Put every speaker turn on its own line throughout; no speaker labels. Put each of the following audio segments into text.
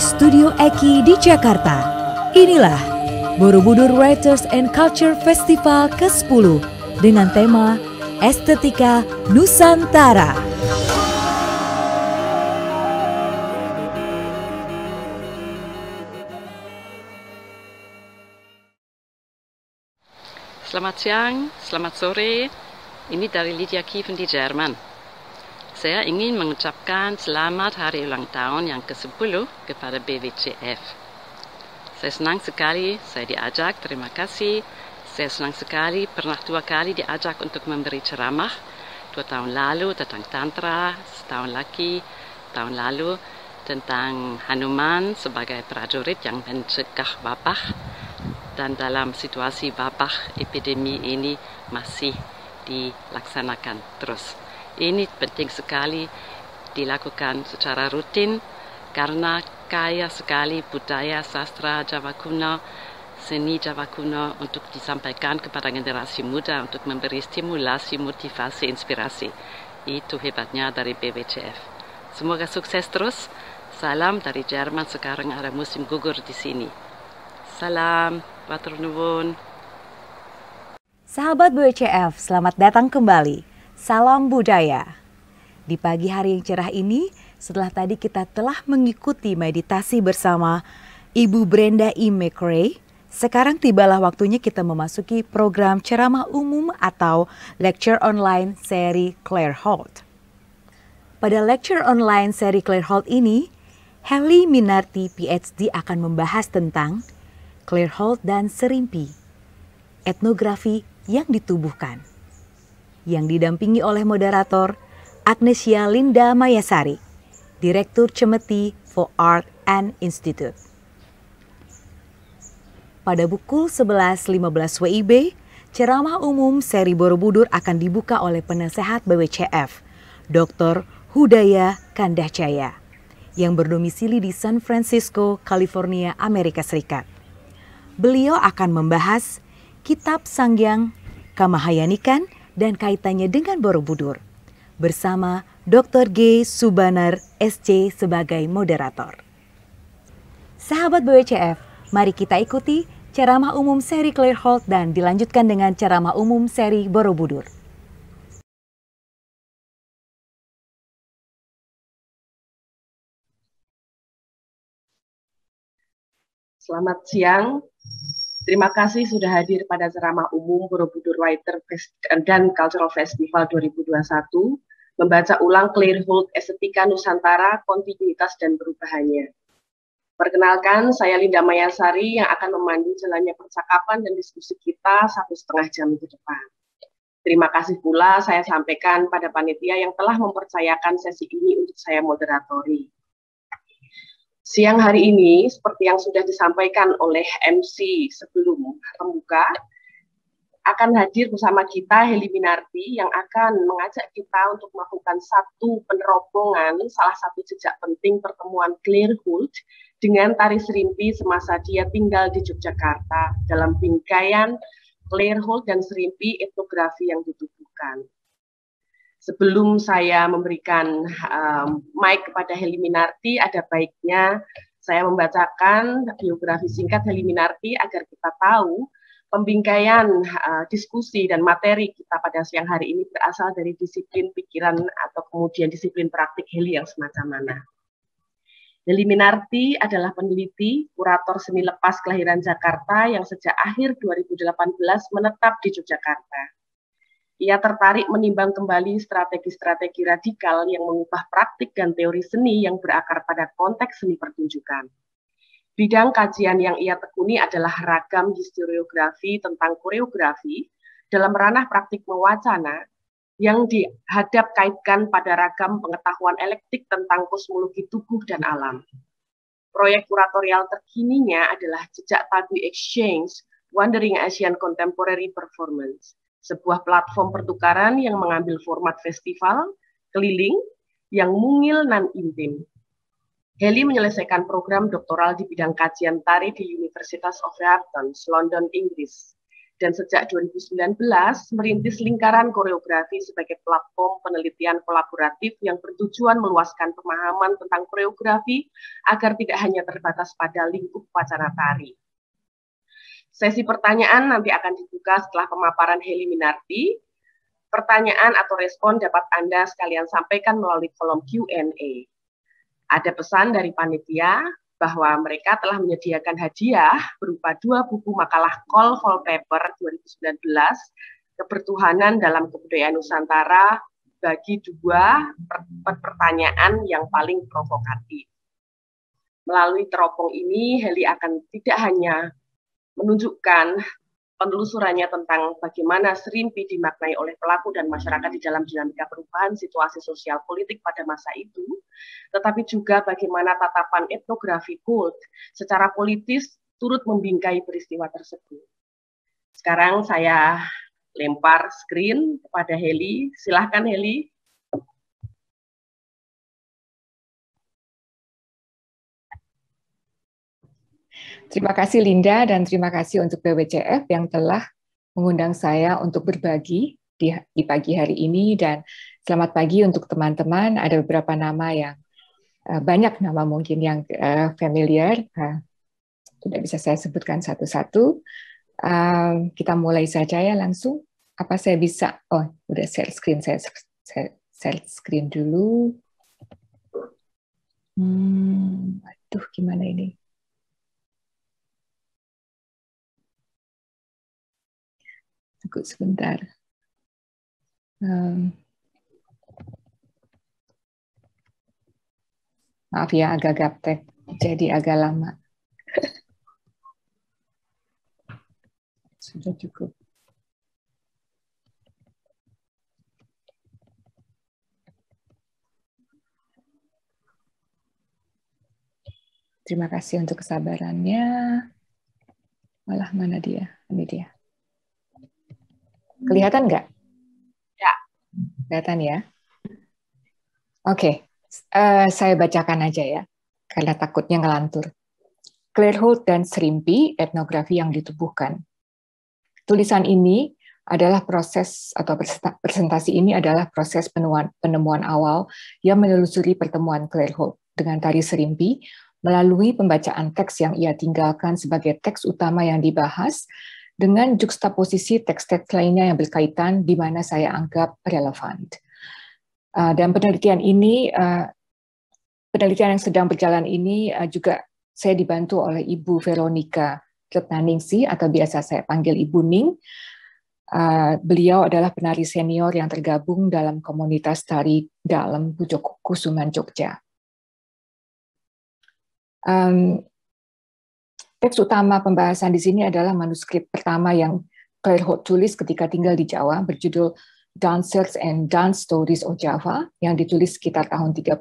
Studio Eki di Jakarta. Inilah Borobudur Writers and Culture Festival ke-10 dengan tema Estetika Nusantara.
Selamat siang, selamat sore. Ini dari Lydia Kiefen di Jerman. Saya ingin mengucapkan selamat hari ulang tahun yang ke-10 kepada BWCF. Saya senang sekali saya diajak, terima kasih. Saya senang sekali pernah dua kali diajak untuk memberi ceramah. Dua tahun lalu tentang Tantra, setahun lagi tahun lalu tentang Hanuman sebagai prajurit yang mencegah wabah. Dan dalam situasi wabah epidemi ini masih dilaksanakan terus. Ini penting sekali dilakukan secara rutin karena kaya sekali budaya sastra Jawa kuno, seni Jawa kuno untuk disampaikan kepada generasi muda untuk memberi stimulasi, motivasi, inspirasi. Itu hebatnya dari BWCF. Semoga sukses terus. Salam dari Jerman sekarang ada musim gugur di sini. Salam, Waternuwun.
Sahabat BWCF, selamat datang kembali. Salam budaya. Di pagi hari yang cerah ini, setelah tadi kita telah mengikuti meditasi bersama Ibu Brenda E. McRae, sekarang tibalah waktunya kita memasuki program ceramah umum atau lecture online seri Claire Holt. Pada lecture online seri Claire Holt ini, Heli Minarti PhD akan membahas tentang Claire Holt dan serimpi, etnografi yang ditubuhkan yang didampingi oleh moderator Agnesia Linda Mayasari, Direktur Cemeti for Art and Institute. Pada pukul 11.15 WIB, ceramah umum seri Borobudur akan dibuka oleh penasehat BWCF, Dr. Hudaya Kandahcaya, yang berdomisili di San Francisco, California, Amerika Serikat. Beliau akan membahas Kitab Sangyang Kamahayanikan dan kaitannya dengan Borobudur. Bersama Dr. G. Subanar SC sebagai moderator. Sahabat BWCF, mari kita ikuti ceramah umum seri Clear Holt dan dilanjutkan dengan ceramah umum seri Borobudur. Selamat siang,
Terima kasih sudah hadir pada ceramah umum Borobudur Writer dan Cultural Festival 2021, membaca ulang Clear Hold Estetika Nusantara, Kontinuitas dan Perubahannya. Perkenalkan, saya Linda Mayasari yang akan memandu jalannya percakapan dan diskusi kita satu setengah jam ke depan. Terima kasih pula saya sampaikan pada panitia yang telah mempercayakan sesi ini untuk saya moderatori. Siang hari ini, seperti yang sudah disampaikan oleh MC sebelum pembuka, akan hadir bersama kita Heli Minarti yang akan mengajak kita untuk melakukan satu penerobongan salah satu jejak penting pertemuan Clear Hood dengan Tari Serimpi semasa dia tinggal di Yogyakarta dalam bingkaian Clear Hood dan Serimpi etnografi yang ditubuhkan sebelum saya memberikan um, mic kepada Minarti, ada baiknya saya membacakan biografi singkat Minarti agar kita tahu pembingkaian uh, diskusi dan materi kita pada siang hari ini berasal dari disiplin pikiran atau kemudian disiplin praktik Heli yang semacam mana. Heli Minarti adalah peneliti, kurator seni lepas kelahiran Jakarta yang sejak akhir 2018 menetap di Yogyakarta ia tertarik menimbang kembali strategi-strategi radikal yang mengubah praktik dan teori seni yang berakar pada konteks seni pertunjukan. Bidang kajian yang ia tekuni adalah ragam historiografi tentang koreografi dalam ranah praktik mewacana yang dihadap kaitkan pada ragam pengetahuan elektrik tentang kosmologi tubuh dan alam. Proyek kuratorial terkininya adalah Jejak Tabu Exchange, Wandering Asian Contemporary Performance, sebuah platform pertukaran yang mengambil format festival keliling yang mungil nan intim. Heli menyelesaikan program doktoral di bidang kajian tari di Universitas of Southampton, London, Inggris. Dan sejak 2019 merintis lingkaran koreografi sebagai platform penelitian kolaboratif yang bertujuan meluaskan pemahaman tentang koreografi agar tidak hanya terbatas pada lingkup wacana tari. Sesi pertanyaan nanti akan dibuka setelah pemaparan Heli Minarti. Pertanyaan atau respon dapat Anda sekalian sampaikan melalui kolom Q&A. Ada pesan dari panitia bahwa mereka telah menyediakan hadiah berupa dua buku makalah Call for paper 2019 Kebertuhanan dalam Kebudayaan Nusantara bagi dua pertanyaan yang paling provokatif. Melalui teropong ini, Heli akan tidak hanya menunjukkan penelusurannya tentang bagaimana serimpi dimaknai oleh pelaku dan masyarakat di dalam dinamika perubahan situasi sosial politik pada masa itu, tetapi juga bagaimana tatapan etnografi Gold secara politis turut membingkai peristiwa tersebut. Sekarang saya lempar screen kepada Heli. Silahkan Heli.
Terima kasih Linda dan terima kasih untuk BWCF yang telah mengundang saya untuk berbagi di, di pagi hari ini dan selamat pagi untuk teman-teman. Ada beberapa nama yang eh, banyak nama mungkin yang eh, familiar eh, tidak bisa saya sebutkan satu-satu. Ehm, kita mulai saja ya langsung. Apa saya bisa? Oh, udah share screen saya share, screen dulu.
Hmm, aduh gimana ini?
ikut sebentar. Um,
maaf ya, agak gaptek. Jadi agak lama.
Sudah cukup.
Terima kasih untuk kesabarannya. Malah mana dia? Ini dia. Kelihatan nggak? Ya. Kelihatan ya? Oke, okay. uh, eh, saya bacakan aja ya, karena takutnya ngelantur. Claire Holt dan Serimpi, etnografi yang ditubuhkan. Tulisan ini adalah proses atau presentasi ini adalah proses penemuan, penemuan awal yang menelusuri pertemuan Claire Holt dengan tari Serimpi melalui pembacaan teks yang ia tinggalkan sebagai teks utama yang dibahas dengan juxtaposisi teks-teks lainnya yang berkaitan di mana saya anggap relevan. Uh, dan penelitian ini, eh, penelitian yang sedang berjalan ini eh, juga saya dibantu oleh Ibu Veronica Retnaningsi atau biasa saya panggil Ibu Ning. beliau adalah penari senior yang tergabung dalam komunitas tari dalam Kusuman Jogja. Teks utama pembahasan di sini adalah manuskrip pertama yang Claire Holt tulis ketika tinggal di Jawa berjudul Dancers and Dance Stories of Java yang ditulis sekitar tahun 30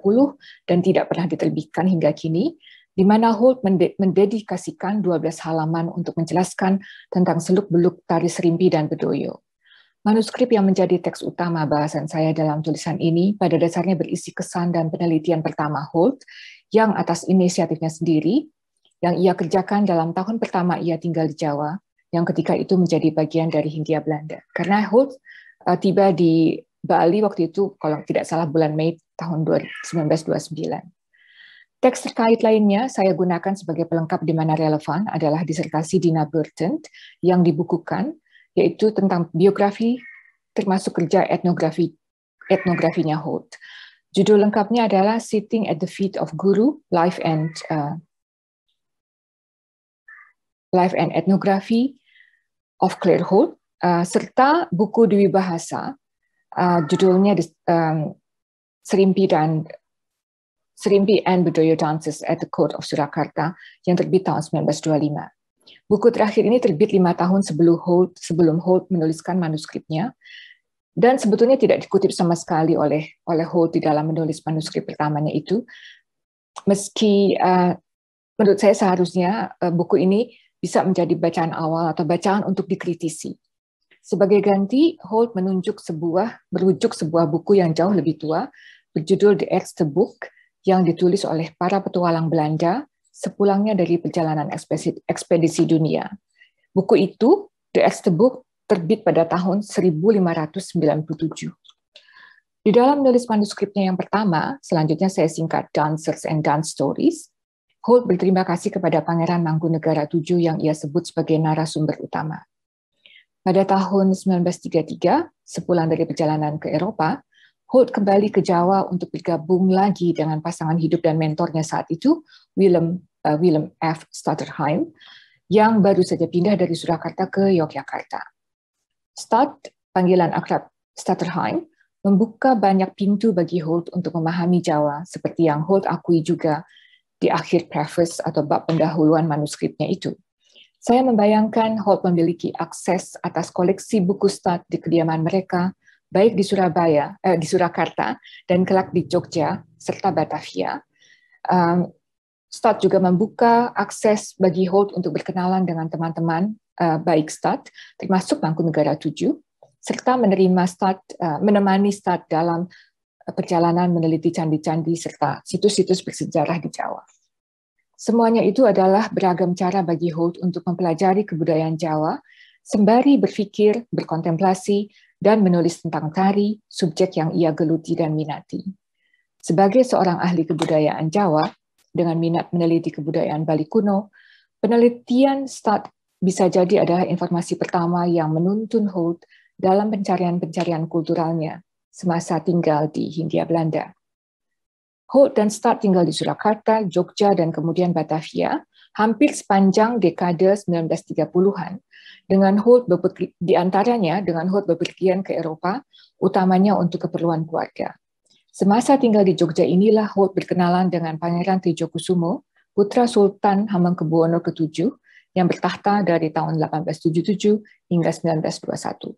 dan tidak pernah diterbitkan hingga kini, di mana Holt mendedikasikan 12 halaman untuk menjelaskan tentang seluk-beluk tari serimpi dan bedoyo. Manuskrip yang menjadi teks utama bahasan saya dalam tulisan ini pada dasarnya berisi kesan dan penelitian pertama Holt yang atas inisiatifnya sendiri yang ia kerjakan dalam tahun pertama ia tinggal di Jawa, yang ketika itu menjadi bagian dari Hindia Belanda. Karena Hood uh, tiba di Bali waktu itu, kalau tidak salah bulan Mei tahun 1929. Teks terkait lainnya saya gunakan sebagai pelengkap di mana relevan adalah disertasi Dina Burton yang dibukukan, yaitu tentang biografi termasuk kerja etnografi etnografinya Holt Judul lengkapnya adalah Sitting at the Feet of Guru, Life and uh, Life and Ethnography of Claire Holt, uh, serta buku Dewi Bahasa, uh, judulnya um, Serimpi dan Serimpi and Budoyo Dances at the Court of Surakarta yang terbit tahun 1925. Buku terakhir ini terbit lima tahun sebelum Holt, sebelum Holt menuliskan manuskripnya, dan sebetulnya tidak dikutip sama sekali oleh oleh Holt di dalam menulis manuskrip pertamanya itu. Meski uh, menurut saya seharusnya uh, buku ini bisa menjadi bacaan awal atau bacaan untuk dikritisi. Sebagai ganti, Holt menunjuk sebuah berujuk sebuah buku yang jauh lebih tua berjudul The Extra Book yang ditulis oleh para petualang Belanda sepulangnya dari perjalanan ekspedisi, dunia. Buku itu, The Extra Book, terbit pada tahun 1597. Di dalam nulis manuskripnya yang pertama, selanjutnya saya singkat Dancers and Dance Stories, Holt berterima kasih kepada Pangeran Mangkunegara VII yang ia sebut sebagai narasumber utama. Pada tahun 1933, sepulang dari perjalanan ke Eropa, Holt kembali ke Jawa untuk bergabung lagi dengan pasangan hidup dan mentornya saat itu, Willem, uh, Willem F. Stutterheim, yang baru saja pindah dari Surakarta ke Yogyakarta. Stut, panggilan akrab Stutterheim, membuka banyak pintu bagi Holt untuk memahami Jawa, seperti yang Holt akui juga di akhir preface atau bab pendahuluan manuskripnya itu. Saya membayangkan Holt memiliki akses atas koleksi buku stat di kediaman mereka, baik di Surabaya, eh, di Surakarta, dan kelak di Jogja, serta Batavia. Um, ehm, Stat juga membuka akses bagi Holt untuk berkenalan dengan teman-teman uh, baik Stat, termasuk Mangkunegara 7, serta menerima Stat, uh, eh, menemani Stat dalam perjalanan meneliti candi-candi serta situs-situs bersejarah di Jawa. Semuanya itu adalah beragam cara bagi Holt untuk mempelajari kebudayaan Jawa sembari berpikir, berkontemplasi, dan menulis tentang tari, subjek yang ia geluti dan minati. Sebagai seorang ahli kebudayaan Jawa, dengan minat meneliti kebudayaan Bali kuno, penelitian start bisa jadi adalah informasi pertama yang menuntun Holt dalam pencarian-pencarian kulturalnya, semasa tinggal di Hindia Belanda. Holt dan Start tinggal di Surakarta, Jogja, dan kemudian Batavia hampir sepanjang dekade 1930-an. Dengan Holt di antaranya dengan Holt berpergian ke Eropa, utamanya untuk keperluan keluarga. Semasa tinggal di Jogja inilah Holt berkenalan dengan Pangeran Trijokusumo, putra Sultan Hamengkubuwono VII yang bertahta dari tahun 1877 hingga 1921.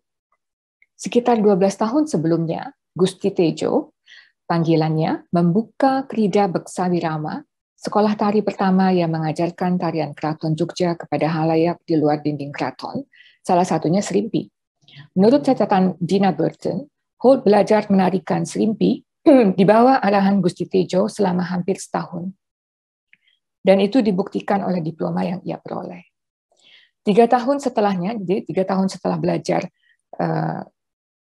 Sekitar 12 tahun sebelumnya, Gusti Tejo, panggilannya, membuka Krida Beksawirama, sekolah tari pertama yang mengajarkan tarian keraton Jogja kepada halayak di luar dinding keraton, salah satunya serimpi. Menurut catatan Dina Burton, Holt belajar menarikan serimpi di bawah arahan Gusti Tejo selama hampir setahun. Dan itu dibuktikan oleh diploma yang ia peroleh. Tiga tahun setelahnya, jadi tiga tahun setelah belajar uh,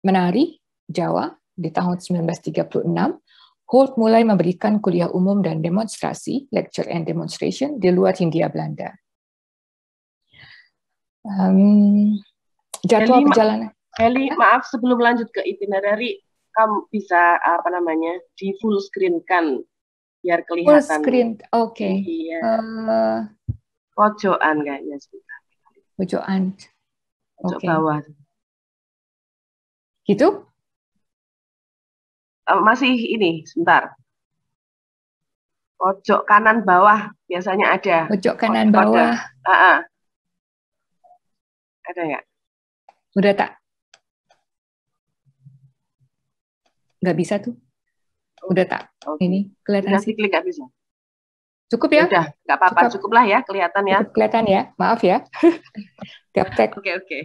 Menari, Jawa, di tahun 1936, Holt mulai memberikan kuliah umum dan demonstrasi, lecture and demonstration, di luar Hindia Belanda. Um, jadwal Eli, perjalanan.
Eli, ah? maaf sebelum lanjut ke itinerary, kamu bisa apa namanya di full screen kan biar kelihatan. Full screen, oke. Okay. Iya. Uh, pojokan kayaknya sebentar. Pojokan. Pojok okay. bawah. Gitu? Eh, masih ini, sebentar. Pojok kanan bawah biasanya ada. Pojok kanan Pojok bawah. Ada. Uh -uh. ada nggak?
Udah tak? Nggak bisa tuh. Udah tak? Okay. Ini kelihatan Nanti sih. Klik nggak bisa. Cukup ya? Udah,
nggak apa-apa. Cukup. Cukuplah ya, kelihatan ya. Cukup kelihatan ya.
Maaf ya. Tiap cek. Oke, oke. Okay,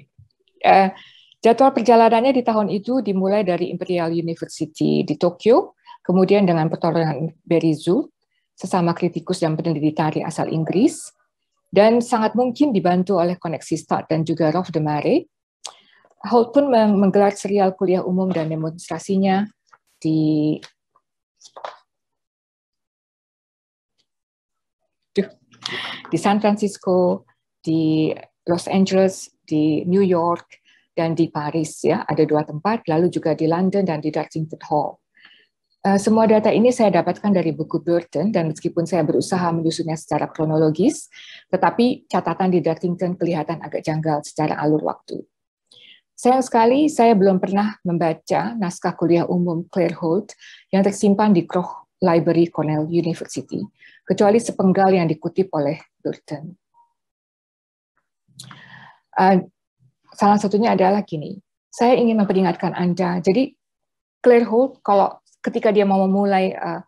okay. uh, eh, Jadwal perjalanannya di tahun itu dimulai dari Imperial University di Tokyo, kemudian dengan pertolongan Berizu, sesama kritikus dan peneliti tari asal Inggris, dan sangat mungkin dibantu oleh koneksi Start dan juga Rolf de Mare. Holt pun menggelar serial kuliah umum dan demonstrasinya di di San Francisco, di Los Angeles, di New York, dan di Paris ya ada dua tempat lalu juga di London dan di Dartington Hall. Eh, semua data ini saya dapatkan dari buku Burton dan meskipun saya berusaha menyusunnya secara kronologis, tetapi catatan di Dartington kelihatan agak janggal secara alur waktu. Sayang sekali saya belum pernah membaca naskah kuliah umum Claire Holt yang tersimpan di Kroh Library Cornell University, kecuali sepenggal yang dikutip oleh Burton. Eh, salah satunya adalah gini, saya ingin memperingatkan Anda. Jadi Claire Holt kalau ketika dia mau memulai uh,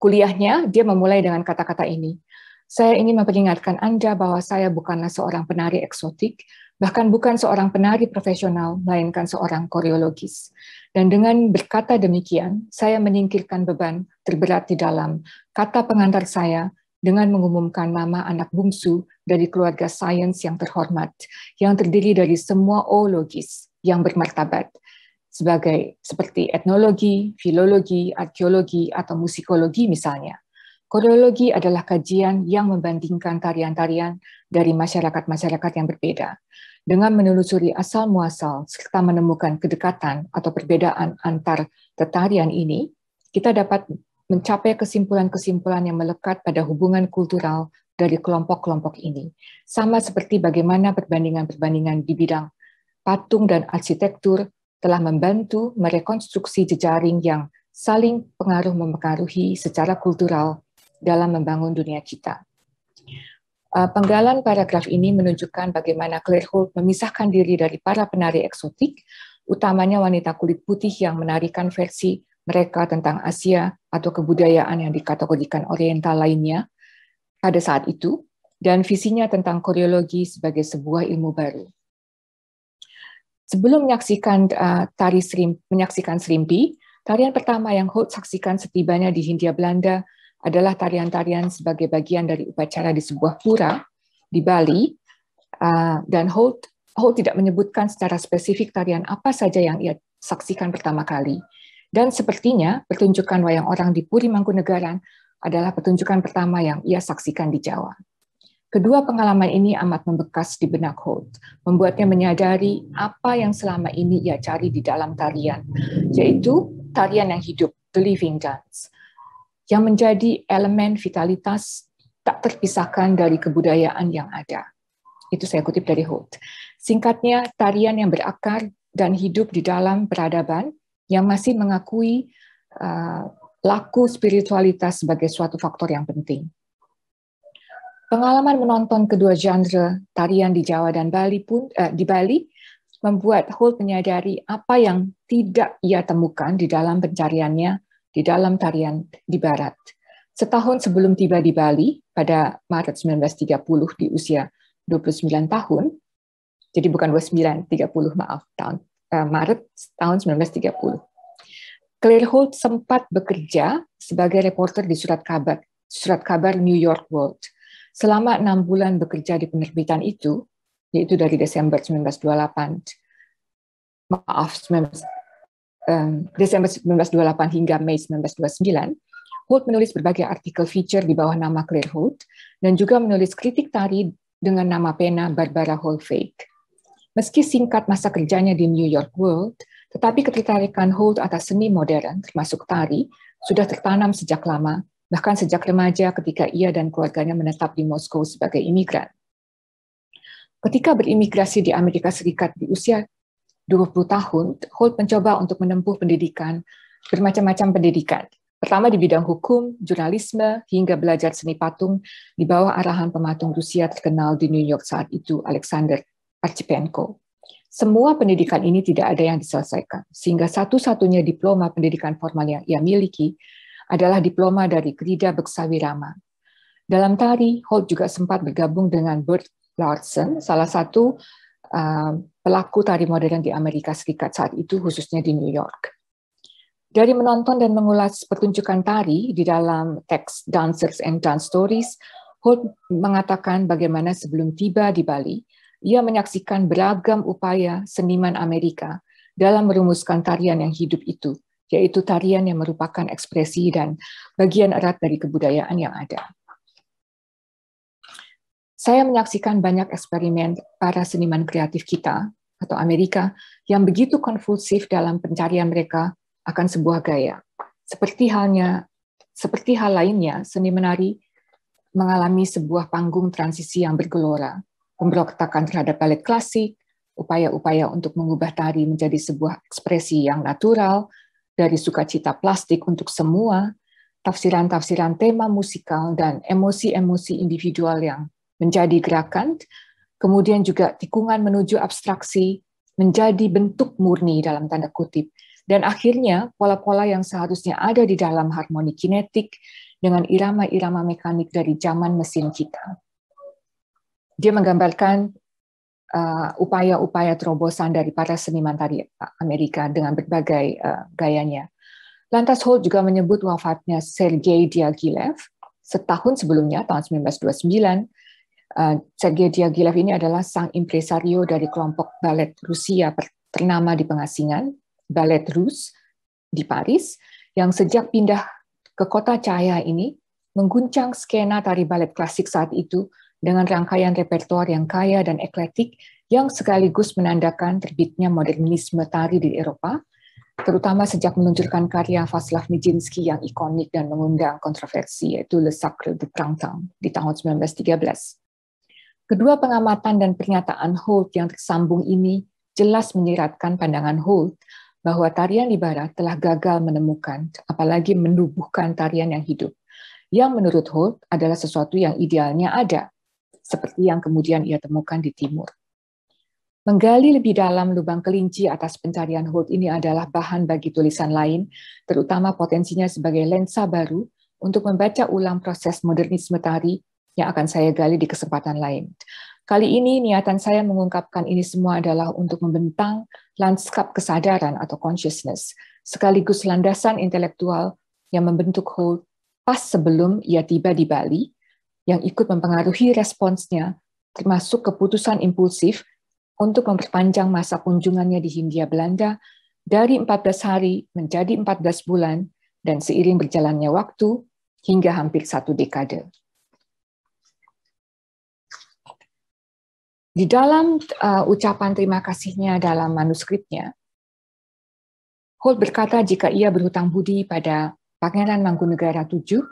kuliahnya, dia memulai dengan kata-kata ini. Saya ingin memperingatkan Anda bahwa saya bukanlah seorang penari eksotik, bahkan bukan seorang penari profesional, melainkan seorang koreologis. Dan dengan berkata demikian, saya menyingkirkan beban terberat di dalam kata pengantar saya dengan mengumumkan nama anak bungsu dari keluarga sains yang terhormat, yang terdiri dari semua ologis yang bermartabat, sebagai seperti etnologi, filologi, arkeologi, atau musikologi misalnya. Koreologi adalah kajian yang membandingkan tarian-tarian dari masyarakat-masyarakat yang berbeda dengan menelusuri asal-muasal serta menemukan kedekatan atau perbedaan antar tarian ini, kita dapat mencapai kesimpulan-kesimpulan yang melekat pada hubungan kultural dari kelompok-kelompok ini. Sama seperti bagaimana perbandingan-perbandingan di bidang patung dan arsitektur telah membantu merekonstruksi jejaring yang saling pengaruh mempengaruhi secara kultural dalam membangun dunia kita. Eh, penggalan paragraf ini menunjukkan bagaimana Claire Holt memisahkan diri dari para penari eksotik, utamanya wanita kulit putih yang menarikan versi mereka tentang Asia atau kebudayaan yang dikategorikan Oriental lainnya pada saat itu, dan visinya tentang koreologi sebagai sebuah ilmu baru. Sebelum menyaksikan uh, tari serim, menyaksikan serimpi, tarian pertama yang Holt saksikan setibanya di Hindia Belanda adalah tarian-tarian sebagai bagian dari upacara di sebuah pura di Bali, uh, dan Holt, Holt tidak menyebutkan secara spesifik tarian apa saja yang ia saksikan pertama kali. Dan sepertinya pertunjukan wayang orang di Puri Mangkunegaran adalah pertunjukan pertama yang ia saksikan di Jawa. Kedua pengalaman ini amat membekas di benak Holt, membuatnya menyadari apa yang selama ini ia cari di dalam tarian, yaitu tarian yang hidup, the living dance, yang menjadi elemen vitalitas tak terpisahkan dari kebudayaan yang ada. Itu saya kutip dari Holt. Singkatnya, tarian yang berakar dan hidup di dalam peradaban yang masih mengakui uh, laku spiritualitas sebagai suatu faktor yang penting. Pengalaman menonton kedua genre tarian di Jawa dan Bali pun uh, di Bali membuat Holt menyadari apa yang tidak ia temukan di dalam pencariannya di dalam tarian di Barat. Setahun sebelum tiba di Bali pada Maret 1930 di usia 29 tahun, jadi bukan 29, 30 maaf tahun. Eh, Maret tahun 1930. Claire Holt sempat bekerja sebagai reporter di Surat Kabar, Surat Kabar New York World. Selama enam bulan bekerja di penerbitan itu, yaitu dari Desember 1928, maaf, 19, um, Desember 1928 hingga Mei 1929, Holt menulis berbagai artikel feature di bawah nama Claire Holt dan juga menulis kritik tari dengan nama pena Barbara Holfake. Meski singkat masa kerjanya di New York World, tetapi ketertarikan Holt atas seni modern, termasuk tari, sudah tertanam sejak lama, bahkan sejak remaja ketika ia dan keluarganya menetap di Moskow sebagai imigran. Ketika berimigrasi di Amerika Serikat di usia 20 tahun, Holt mencoba untuk menempuh pendidikan, bermacam-macam pendidikan, pertama di bidang hukum, jurnalisme, hingga belajar seni patung di bawah arahan pematung Rusia terkenal di New York saat itu, Alexander Archipenko. Semua pendidikan ini tidak ada yang diselesaikan, sehingga satu-satunya diploma pendidikan formal yang ia miliki adalah diploma dari Krida Beksawirama. Dalam tari, Holt juga sempat bergabung dengan Bert Larson, salah satu uh, pelaku tari modern di Amerika Serikat saat itu, khususnya di New York. Dari menonton dan mengulas pertunjukan tari di dalam teks Dancers and Dance Stories, Holt mengatakan bagaimana sebelum tiba di Bali, ia menyaksikan beragam upaya seniman Amerika dalam merumuskan tarian yang hidup itu, yaitu tarian yang merupakan ekspresi dan bagian erat dari kebudayaan yang ada. Saya menyaksikan banyak eksperimen para seniman kreatif kita atau Amerika yang begitu konvulsif dalam pencarian mereka akan sebuah gaya. Seperti halnya seperti hal lainnya, seni menari mengalami sebuah panggung transisi yang bergelora pemberontakan terhadap balet klasik, upaya-upaya untuk mengubah tari menjadi sebuah ekspresi yang natural, dari sukacita plastik untuk semua, tafsiran-tafsiran tema musikal dan emosi-emosi individual yang menjadi gerakan, kemudian juga tikungan menuju abstraksi menjadi bentuk murni dalam tanda kutip, dan akhirnya pola-pola yang seharusnya ada di dalam harmoni kinetik dengan irama-irama mekanik dari zaman mesin kita dia menggambarkan upaya uh, upaya-upaya terobosan dari para seniman tari uh, Amerika dengan berbagai uh, gayanya. Lantas Holt juga menyebut wafatnya Sergei Diaghilev setahun sebelumnya, tahun 1929. Uh, Sergei Diaghilev ini adalah sang impresario dari kelompok balet Rusia ternama di pengasingan, Balet Rus di Paris, yang sejak pindah ke kota cahaya ini mengguncang skena tari balet klasik saat itu dengan rangkaian repertoar yang kaya dan eklektik yang sekaligus menandakan terbitnya modernisme tari di Eropa, terutama sejak meluncurkan karya Vaslav Nijinsky yang ikonik dan mengundang kontroversi, yaitu Le Sacre du Printemps di tahun 1913. Kedua pengamatan dan pernyataan Holt yang tersambung ini jelas menyiratkan pandangan Holt bahwa tarian di Barat telah gagal menemukan, apalagi menubuhkan tarian yang hidup, yang menurut Holt adalah sesuatu yang idealnya ada, seperti yang kemudian ia temukan di timur. Menggali lebih dalam lubang kelinci atas pencarian Holt ini adalah bahan bagi tulisan lain, terutama potensinya sebagai lensa baru untuk membaca ulang proses modernisme tari yang akan saya gali di kesempatan lain. Kali ini niatan saya mengungkapkan ini semua adalah untuk membentang lanskap kesadaran atau consciousness, sekaligus landasan intelektual yang membentuk Holt pas sebelum ia tiba di Bali yang ikut mempengaruhi responsnya, termasuk keputusan impulsif untuk memperpanjang masa kunjungannya di Hindia Belanda dari 14 hari menjadi 14 bulan dan seiring berjalannya waktu hingga hampir satu dekade. Di dalam uh, ucapan terima kasihnya dalam manuskripnya, Holt berkata jika ia berhutang budi pada Pangeran Mangkunegara VII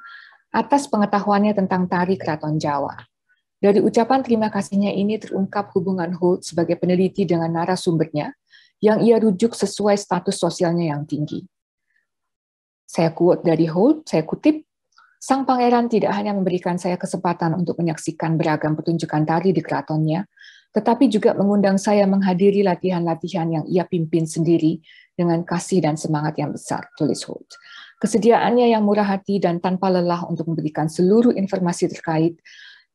atas pengetahuannya tentang tari Keraton Jawa. Dari ucapan terima kasihnya ini terungkap hubungan Holt sebagai peneliti dengan narasumbernya yang ia rujuk sesuai status sosialnya yang tinggi. Saya quote dari Holt, saya kutip, Sang Pangeran tidak hanya memberikan saya kesempatan untuk menyaksikan beragam pertunjukan tari di keratonnya, tetapi juga mengundang saya menghadiri latihan-latihan yang ia pimpin sendiri dengan kasih dan semangat yang besar, tulis Holt. Kesediaannya yang murah hati dan tanpa lelah untuk memberikan seluruh informasi terkait,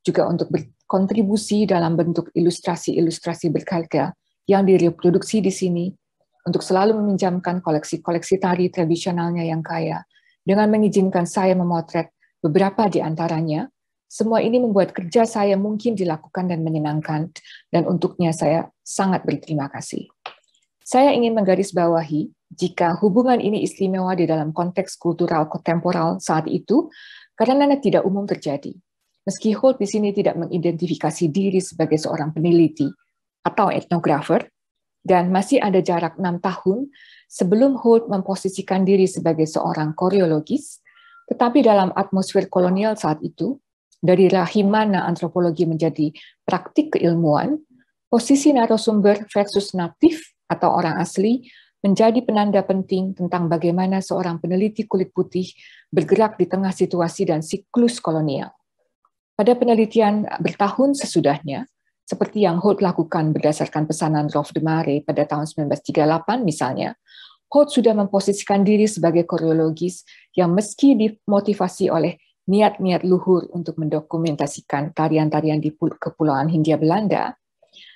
juga untuk berkontribusi dalam bentuk ilustrasi-ilustrasi berkarya yang direproduksi di sini, untuk selalu meminjamkan koleksi-koleksi tari tradisionalnya yang kaya, dengan mengizinkan saya memotret beberapa di antaranya, semua ini membuat kerja saya mungkin dilakukan dan menyenangkan, dan untuknya saya sangat berterima kasih. Saya ingin menggarisbawahi jika hubungan ini istimewa di dalam konteks kultural kontemporal saat itu karena tidak umum terjadi. Meski Holt di sini tidak mengidentifikasi diri sebagai seorang peneliti atau etnografer, dan masih ada jarak enam tahun sebelum Holt memposisikan diri sebagai seorang koreologis, tetapi dalam atmosfer kolonial saat itu, dari rahim mana antropologi menjadi praktik keilmuan, posisi narasumber versus natif atau orang asli menjadi penanda penting tentang bagaimana seorang peneliti kulit putih bergerak di tengah situasi dan siklus kolonial. Pada penelitian bertahun sesudahnya, seperti yang Holt lakukan berdasarkan pesanan Rolf de Mare pada tahun 1938 misalnya, Holt sudah memposisikan diri sebagai koreologis yang meski dimotivasi oleh niat-niat luhur untuk mendokumentasikan tarian-tarian di Kepulauan Hindia Belanda,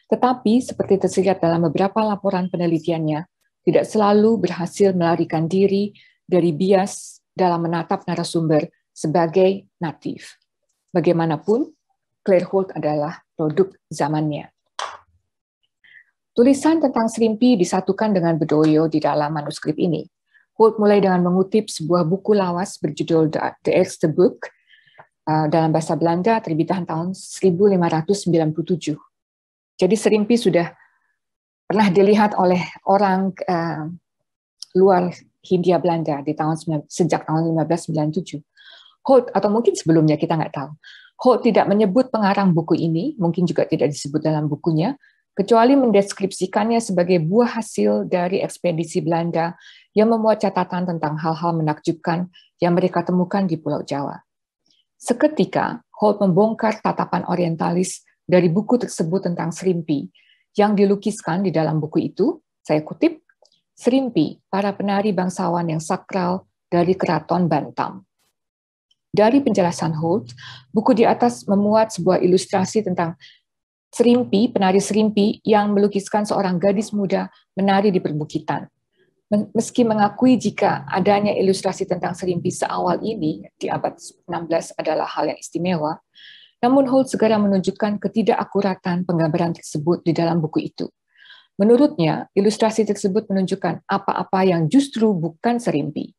tetapi seperti tersirat dalam beberapa laporan penelitiannya, tidak selalu berhasil melarikan diri dari bias dalam menatap narasumber sebagai natif. Bagaimanapun, Claire Holt adalah produk zamannya. Tulisan tentang Serimpi disatukan dengan Bedoyo di dalam manuskrip ini. Holt mulai dengan mengutip sebuah buku lawas berjudul The Extra Book uh, dalam bahasa Belanda terbitan tahun 1597. Jadi Serimpi sudah pernah dilihat oleh orang uh, luar Hindia Belanda di tahun sejak tahun 1597. Holt atau mungkin sebelumnya kita nggak tahu. Holt tidak menyebut pengarang buku ini, mungkin juga tidak disebut dalam bukunya, kecuali mendeskripsikannya sebagai buah hasil dari ekspedisi Belanda yang memuat catatan tentang hal-hal menakjubkan yang mereka temukan di Pulau Jawa. Seketika, Holt membongkar tatapan orientalis dari buku tersebut tentang serimpi yang dilukiskan di dalam buku itu, saya kutip, Serimpi, para penari bangsawan yang sakral dari keraton Bantam. Dari penjelasan Holt, buku di atas memuat sebuah ilustrasi tentang serimpi, penari serimpi yang melukiskan seorang gadis muda menari di perbukitan. Meski mengakui jika adanya ilustrasi tentang serimpi seawal ini di abad 16 adalah hal yang istimewa, namun Holt segera menunjukkan ketidakakuratan penggambaran tersebut di dalam buku itu. Menurutnya, ilustrasi tersebut menunjukkan apa-apa yang justru bukan serimpi.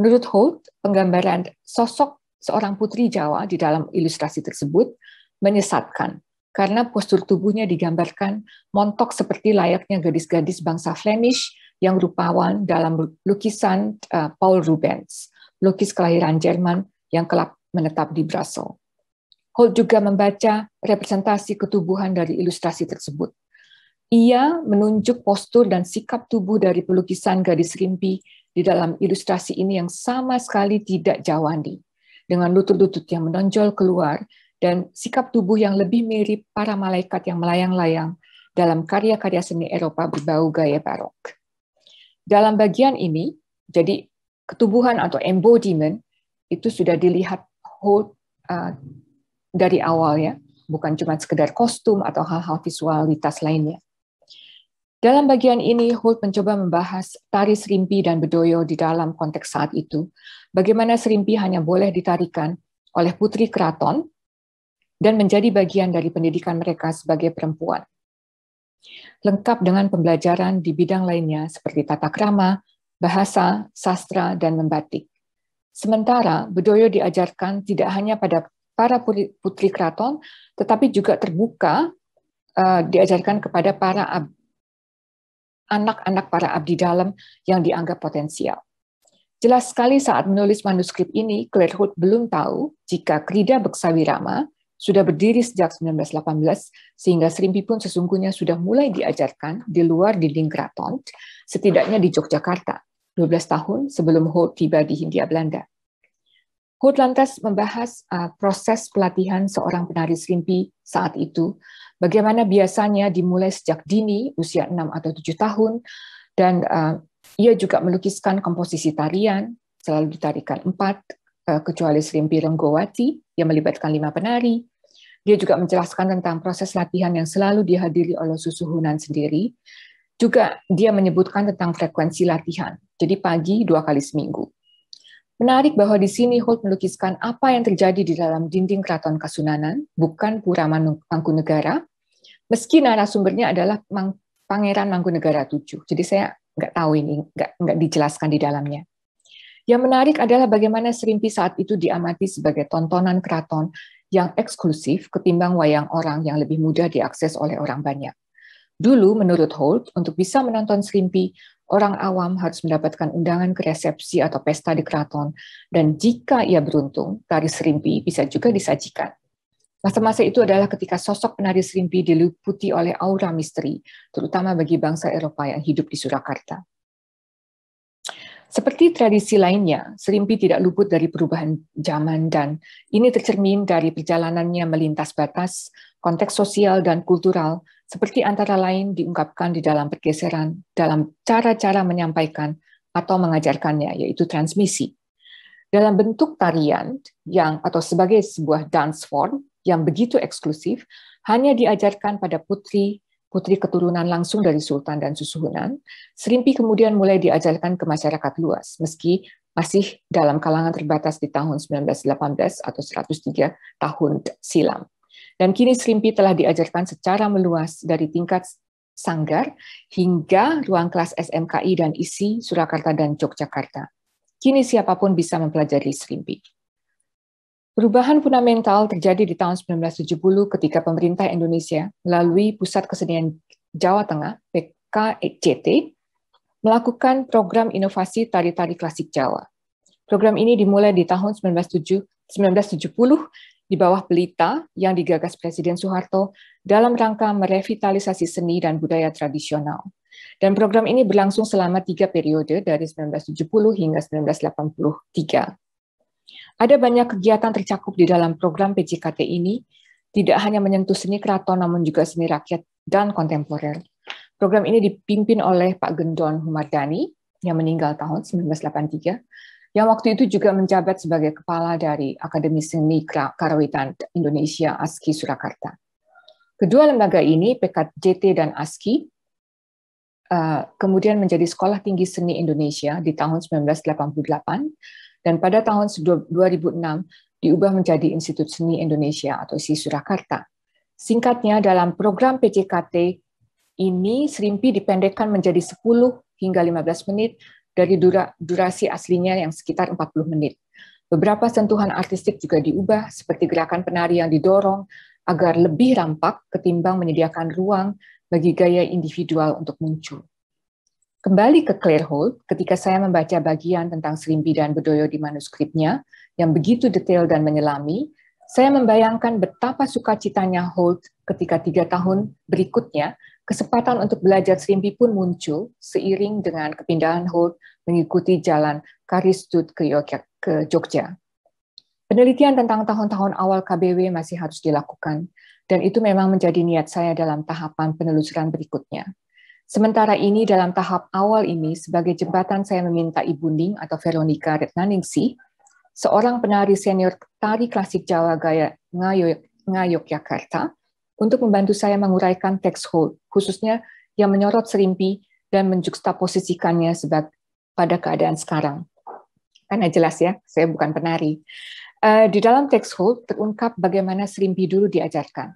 Menurut Holt, penggambaran sosok seorang putri Jawa di dalam ilustrasi tersebut menyesatkan karena postur tubuhnya digambarkan montok seperti layaknya gadis-gadis bangsa Flemish yang rupawan dalam lukisan eh, Paul Rubens, lukis kelahiran Jerman yang kelak menetap di Brussels. Holt juga membaca representasi ketubuhan dari ilustrasi tersebut. Ia menunjuk postur dan sikap tubuh dari pelukisan gadis rimpi di dalam ilustrasi ini yang sama sekali tidak jawandi, dengan lutut-lutut yang menonjol keluar dan sikap tubuh yang lebih mirip para malaikat yang melayang-layang dalam karya-karya seni Eropa berbau gaya barok. Dalam bagian ini, jadi ketubuhan atau embodiment itu sudah dilihat Holt uh, dari awal ya, bukan cuma sekedar kostum atau hal-hal visualitas lainnya. Dalam bagian ini, Holt mencoba membahas tari serimpi dan bedoyo di dalam konteks saat itu, bagaimana serimpi hanya boleh ditarikan oleh putri keraton dan menjadi bagian dari pendidikan mereka sebagai perempuan. Lengkap dengan pembelajaran di bidang lainnya seperti tata krama, bahasa, sastra, dan membatik. Sementara bedoyo diajarkan tidak hanya pada para putri keraton, tetapi juga terbuka uh, diajarkan kepada para anak-anak para abdi dalam yang dianggap potensial. Jelas sekali saat menulis manuskrip ini, Claire Hood belum tahu jika Krida Beksawirama sudah berdiri sejak 1918 sehingga Serimpi pun sesungguhnya sudah mulai diajarkan di luar dinding keraton, setidaknya di Yogyakarta, 12 tahun sebelum Hood tiba di Hindia Belanda. Kurt lantas membahas uh, proses pelatihan seorang penari serimpi saat itu, bagaimana biasanya dimulai sejak dini, usia 6 atau 7 tahun, dan uh, ia juga melukiskan komposisi tarian, selalu ditarikan empat, uh, kecuali serimpi Renggowati, yang melibatkan lima penari. Dia juga menjelaskan tentang proses latihan yang selalu dihadiri oleh Susuhunan sendiri. Juga dia menyebutkan tentang frekuensi latihan, jadi pagi dua kali seminggu. Menarik bahwa di sini Holt melukiskan apa yang terjadi di dalam dinding keraton Kasunanan, bukan Pura Mangkunegara, meski narasumbernya adalah Pangeran Mangkunegara VII. Jadi saya nggak tahu ini, nggak, nggak dijelaskan di dalamnya. Yang menarik adalah bagaimana Serimpi saat itu diamati sebagai tontonan keraton yang eksklusif ketimbang wayang orang yang lebih mudah diakses oleh orang banyak. Dulu, menurut Holt, untuk bisa menonton Srimpi, orang awam harus mendapatkan undangan ke resepsi atau pesta di keraton, dan jika ia beruntung, tari Srimpi bisa juga disajikan. Masa-masa itu adalah ketika sosok penari Srimpi diliputi oleh aura misteri, terutama bagi bangsa Eropa yang hidup di Surakarta. Seperti tradisi lainnya, serimpi tidak luput dari perubahan zaman dan ini tercermin dari perjalanannya melintas batas, konteks sosial dan kultural, seperti antara lain diungkapkan di dalam pergeseran dalam cara-cara menyampaikan atau mengajarkannya, yaitu transmisi. Dalam bentuk tarian yang atau sebagai sebuah dance form yang begitu eksklusif, hanya diajarkan pada putri putri keturunan langsung dari sultan dan susuhunan, serimpi kemudian mulai diajarkan ke masyarakat luas, meski masih dalam kalangan terbatas di tahun 1918 atau 103 tahun silam. Dan kini Srimpi telah diajarkan secara meluas dari tingkat sanggar hingga ruang kelas SMKI dan ISI Surakarta dan Yogyakarta. Kini siapapun bisa mempelajari Srimpi. Perubahan fundamental terjadi di tahun 1970 ketika pemerintah Indonesia melalui Pusat Kesenian Jawa Tengah PKJT e melakukan program inovasi tari-tari klasik Jawa. Program ini dimulai di tahun 1970 di bawah pelita yang digagas Presiden Soeharto dalam rangka merevitalisasi seni dan budaya tradisional. Dan program ini berlangsung selama tiga periode dari 1970 hingga 1983. Ada banyak kegiatan tercakup di dalam program PJKT ini, tidak hanya menyentuh seni keraton namun juga seni rakyat dan kontemporer. Program ini dipimpin oleh Pak Gendon Humardani yang meninggal tahun 1983 yang waktu itu juga menjabat sebagai kepala dari Akademi Seni Karawitan Indonesia ASKI Surakarta. Kedua lembaga ini, PKJT dan ASKI, eh, kemudian menjadi Sekolah Tinggi Seni Indonesia di tahun 1988 dan pada tahun 2006 diubah menjadi Institut Seni Indonesia atau ISI Surakarta. Singkatnya, dalam program PJKT ini Serimpi dipendekkan menjadi 10 hingga 15 menit dari dura, durasi aslinya yang sekitar 40 menit. Beberapa sentuhan artistik juga diubah, seperti gerakan penari yang didorong agar lebih rampak ketimbang menyediakan ruang bagi gaya individual untuk muncul. Kembali ke Claire Holt, ketika saya membaca bagian tentang Serimbi dan Bedoyo di manuskripnya, yang begitu detail dan menyelami, saya membayangkan betapa sukacitanya Holt ketika tiga tahun berikutnya Kesempatan untuk belajar serimpi pun muncul seiring dengan kepindahan Holt mengikuti jalan Karistut ke, ke Jogja. Penelitian tentang tahun-tahun awal KBW masih harus dilakukan, dan itu memang menjadi niat saya dalam tahapan penelusuran berikutnya. Sementara ini, dalam tahap awal ini, sebagai jembatan saya meminta Ibu Ning atau Veronica Retnaningsi, seorang penari senior tari klasik Jawa gaya Ngayok, Ngayogyakarta, untuk membantu saya menguraikan teks hold, khususnya yang menyorot serimpi dan menjukstaposisikannya sebab pada keadaan sekarang. Karena jelas ya, saya bukan penari. Uh, di dalam teks hold terungkap bagaimana serimpi dulu diajarkan.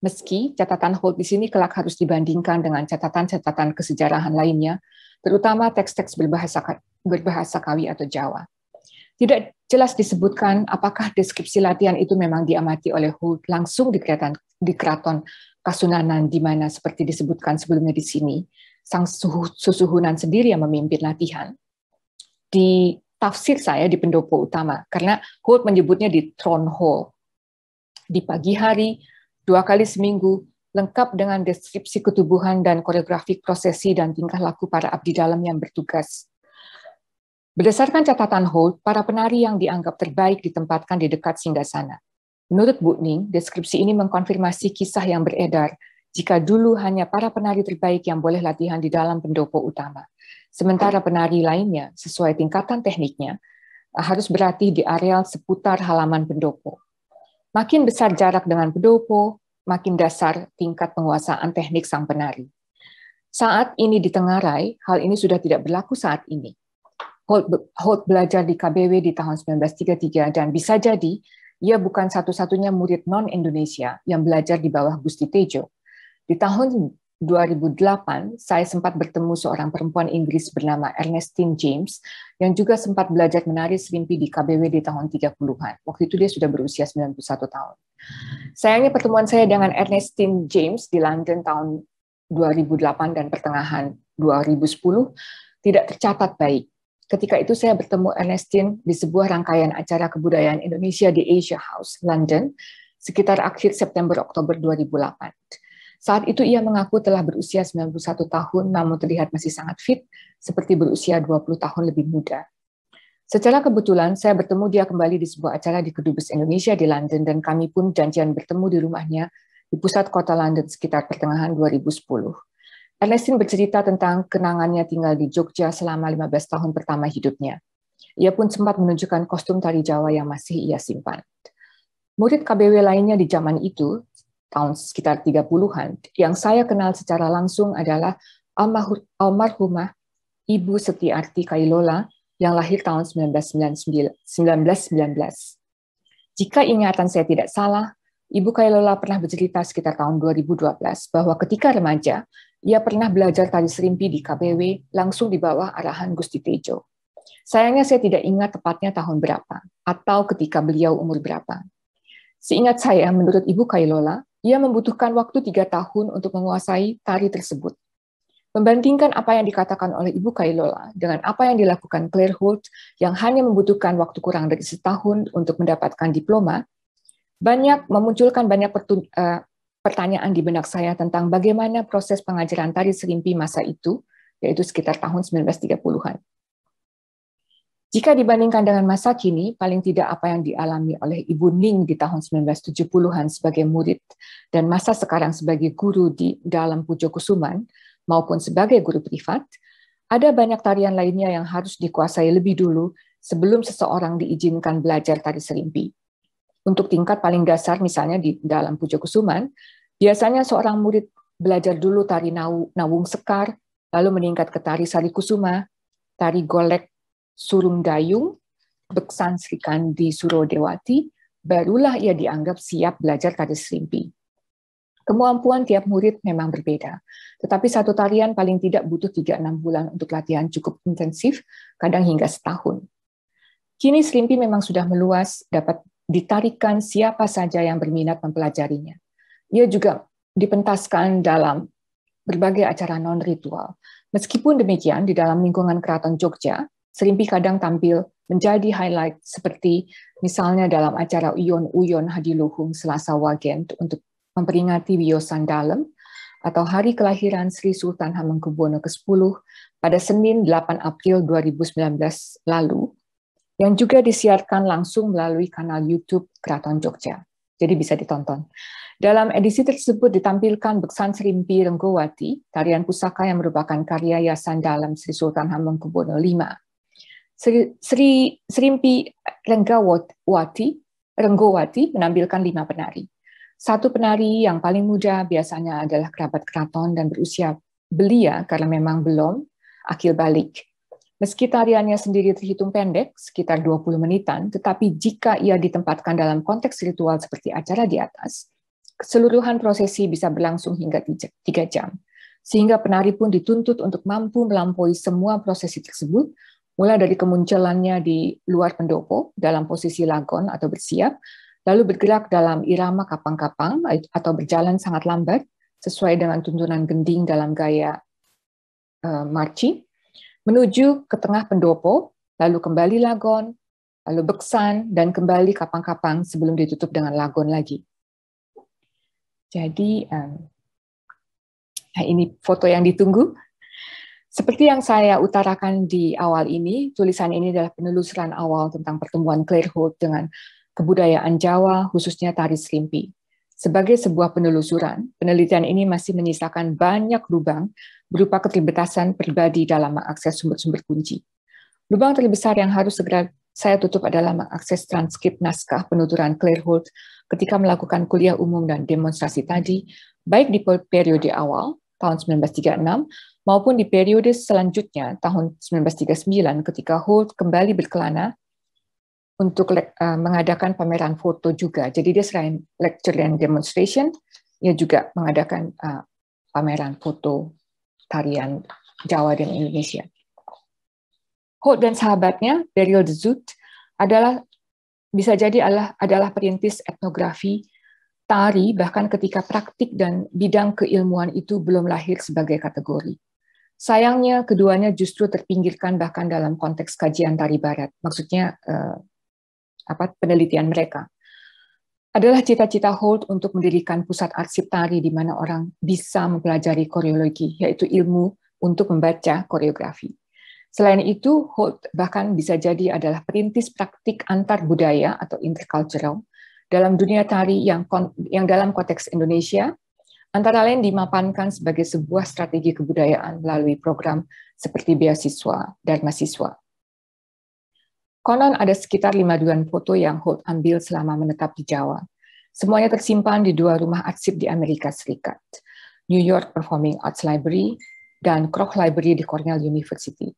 Meski catatan hold di sini kelak harus dibandingkan dengan catatan-catatan kesejarahan lainnya, terutama teks-teks berbahasa berbahasa Kawi atau Jawa. Tidak jelas disebutkan apakah deskripsi latihan itu memang diamati oleh Hood langsung di keraton, di keraton Kasunanan di mana seperti disebutkan sebelumnya di sini, sang suhu, susuhunan sendiri yang memimpin latihan. Di tafsir saya di pendopo utama, karena Hood menyebutnya di throne hall. Di pagi hari, dua kali seminggu, lengkap dengan deskripsi ketubuhan dan koreografi prosesi dan tingkah laku para abdi dalam yang bertugas. Berdasarkan catatan Holt, para penari yang dianggap terbaik ditempatkan di dekat singgasana. Menurut Butning, deskripsi ini mengkonfirmasi kisah yang beredar jika dulu hanya para penari terbaik yang boleh latihan di dalam pendopo utama. Sementara penari lainnya, sesuai tingkatan tekniknya, harus berlatih di areal seputar halaman pendopo. Makin besar jarak dengan pendopo, makin dasar tingkat penguasaan teknik sang penari. Saat ini ditengarai hal ini sudah tidak berlaku saat ini Holt, belajar di KBW di tahun 1933 dan bisa jadi ia bukan satu-satunya murid non-Indonesia yang belajar di bawah Gusti Tejo. Di tahun 2008, saya sempat bertemu seorang perempuan Inggris bernama Ernestine James yang juga sempat belajar menari serimpi di KBW di tahun 30-an. Waktu itu dia sudah berusia 91 tahun. Sayangnya pertemuan saya dengan Ernestine James di London tahun 2008 dan pertengahan 2010 tidak tercatat baik. Ketika itu saya bertemu Ernestine di sebuah rangkaian acara kebudayaan Indonesia di Asia House, London, sekitar akhir September-Oktober 2008. Saat itu ia mengaku telah berusia 91 tahun namun terlihat masih sangat fit, seperti berusia 20 tahun lebih muda. Secara kebetulan, saya bertemu dia kembali di sebuah acara di Kedubes Indonesia di London dan kami pun janjian bertemu di rumahnya di pusat kota London sekitar pertengahan 2010. Ernestine bercerita tentang kenangannya tinggal di Jogja selama 15 tahun pertama hidupnya. Ia pun sempat menunjukkan kostum tari Jawa yang masih ia simpan. Murid KBW lainnya di zaman itu, tahun sekitar 30-an, yang saya kenal secara langsung adalah almarhumah Ibu Arti Kailola yang lahir tahun 1999. 1919. Jika ingatan saya tidak salah, Ibu Kailola pernah bercerita sekitar tahun 2012 bahwa ketika remaja, ia pernah belajar tari serimpi di KBW langsung di bawah arahan Gusti Tejo. Sayangnya saya tidak ingat tepatnya tahun berapa atau ketika beliau umur berapa. Seingat saya, menurut Ibu Kailola, ia membutuhkan waktu tiga tahun untuk menguasai tari tersebut. Membandingkan apa yang dikatakan oleh Ibu Kailola dengan apa yang dilakukan Claire Holt yang hanya membutuhkan waktu kurang dari setahun untuk mendapatkan diploma, banyak memunculkan banyak eh, pertanyaan di benak saya tentang bagaimana proses pengajaran tari serimpi masa itu, yaitu sekitar tahun 1930-an. Jika dibandingkan dengan masa kini, paling tidak apa yang dialami oleh Ibu Ning di tahun 1970-an sebagai murid dan masa sekarang sebagai guru di dalam Pujo Kusuman maupun sebagai guru privat, ada banyak tarian lainnya yang harus dikuasai lebih dulu sebelum seseorang diizinkan belajar tari serimpi. Untuk tingkat paling dasar misalnya di dalam Puja Kusuman, biasanya seorang murid belajar dulu tari nawung sekar, lalu meningkat ke tari sari kusuma, tari golek surung dayung, beksan Sri Kandi Dewati, barulah ia dianggap siap belajar tari serimpi. Kemampuan tiap murid memang berbeda, tetapi satu tarian paling tidak butuh 3-6 bulan untuk latihan cukup intensif, kadang hingga setahun. Kini serimpi memang sudah meluas, dapat ditarikan siapa saja yang berminat mempelajarinya. Ia juga dipentaskan dalam berbagai acara non-ritual. Meskipun demikian, di dalam lingkungan keraton Jogja, Serimpi kadang tampil menjadi highlight seperti misalnya dalam acara Uyon-Uyon Hadiluhung Selasa Wagen untuk memperingati Wiosan Dalem atau hari kelahiran Sri Sultan Hamengkubuwono ke-10 pada Senin 8 April 2019 lalu, yang juga disiarkan langsung melalui kanal YouTube Keraton Jogja. Jadi bisa ditonton. Dalam edisi tersebut ditampilkan Beksan Serimpi Renggowati, tarian pusaka yang merupakan karya Yasan Dalam Sri Sultan Hamengkubuwono V. Sri, Sri Serimpi Renggowati, Renggowati menampilkan lima penari. Satu penari yang paling muda biasanya adalah kerabat keraton dan berusia belia karena memang belum akil balik. Meski tariannya sendiri terhitung pendek, sekitar 20 menitan, tetapi jika ia ditempatkan dalam konteks ritual seperti acara di atas, keseluruhan prosesi bisa berlangsung hingga 3 jam, sehingga penari pun dituntut untuk mampu melampaui semua prosesi tersebut, mulai dari kemunculannya di luar pendopo dalam posisi lagon atau bersiap, lalu bergerak dalam irama kapang-kapang atau berjalan sangat lambat sesuai dengan tuntunan gending dalam gaya eh, marching menuju ke tengah pendopo, lalu kembali lagon, lalu beksan, dan kembali kapang-kapang sebelum ditutup dengan lagon lagi. Jadi, nah ini foto yang ditunggu. Seperti yang saya utarakan di awal ini, tulisan ini adalah penelusuran awal tentang pertemuan Clairehold Holt dengan kebudayaan Jawa, khususnya tari serimpi sebagai sebuah penelusuran, penelitian ini masih menyisakan banyak lubang berupa keterbatasan pribadi dalam mengakses sumber-sumber kunci. Lubang terbesar yang harus segera saya tutup adalah mengakses transkrip naskah penuturan Claire Holt ketika melakukan kuliah umum dan demonstrasi tadi, baik di periode awal tahun 1936 maupun di periode selanjutnya tahun 1939 ketika Holt kembali berkelana untuk uh, mengadakan pameran foto juga. Jadi dia selain lecture dan demonstration, dia juga mengadakan uh, pameran foto tarian Jawa dan Indonesia. Holt dan sahabatnya, Daryl de Zut, adalah bisa jadi adalah, adalah perintis etnografi tari bahkan ketika praktik dan bidang keilmuan itu belum lahir sebagai kategori. Sayangnya, keduanya justru terpinggirkan bahkan dalam konteks kajian tari barat, maksudnya eh, apa penelitian mereka adalah cita-cita Holt untuk mendirikan pusat arsip tari di mana orang bisa mempelajari koreologi, yaitu ilmu untuk membaca koreografi. Selain itu, Holt bahkan bisa jadi adalah perintis praktik antar budaya atau intercultural dalam dunia tari yang, yang dalam konteks Indonesia, antara lain dimapankan sebagai sebuah strategi kebudayaan melalui program seperti beasiswa dan mahasiswa. Konon ada sekitar lima duan foto yang Holt ambil selama menetap di Jawa. Semuanya tersimpan di dua rumah arsip di Amerika Serikat, New York Performing Arts Library dan Kroch Library di Cornell University.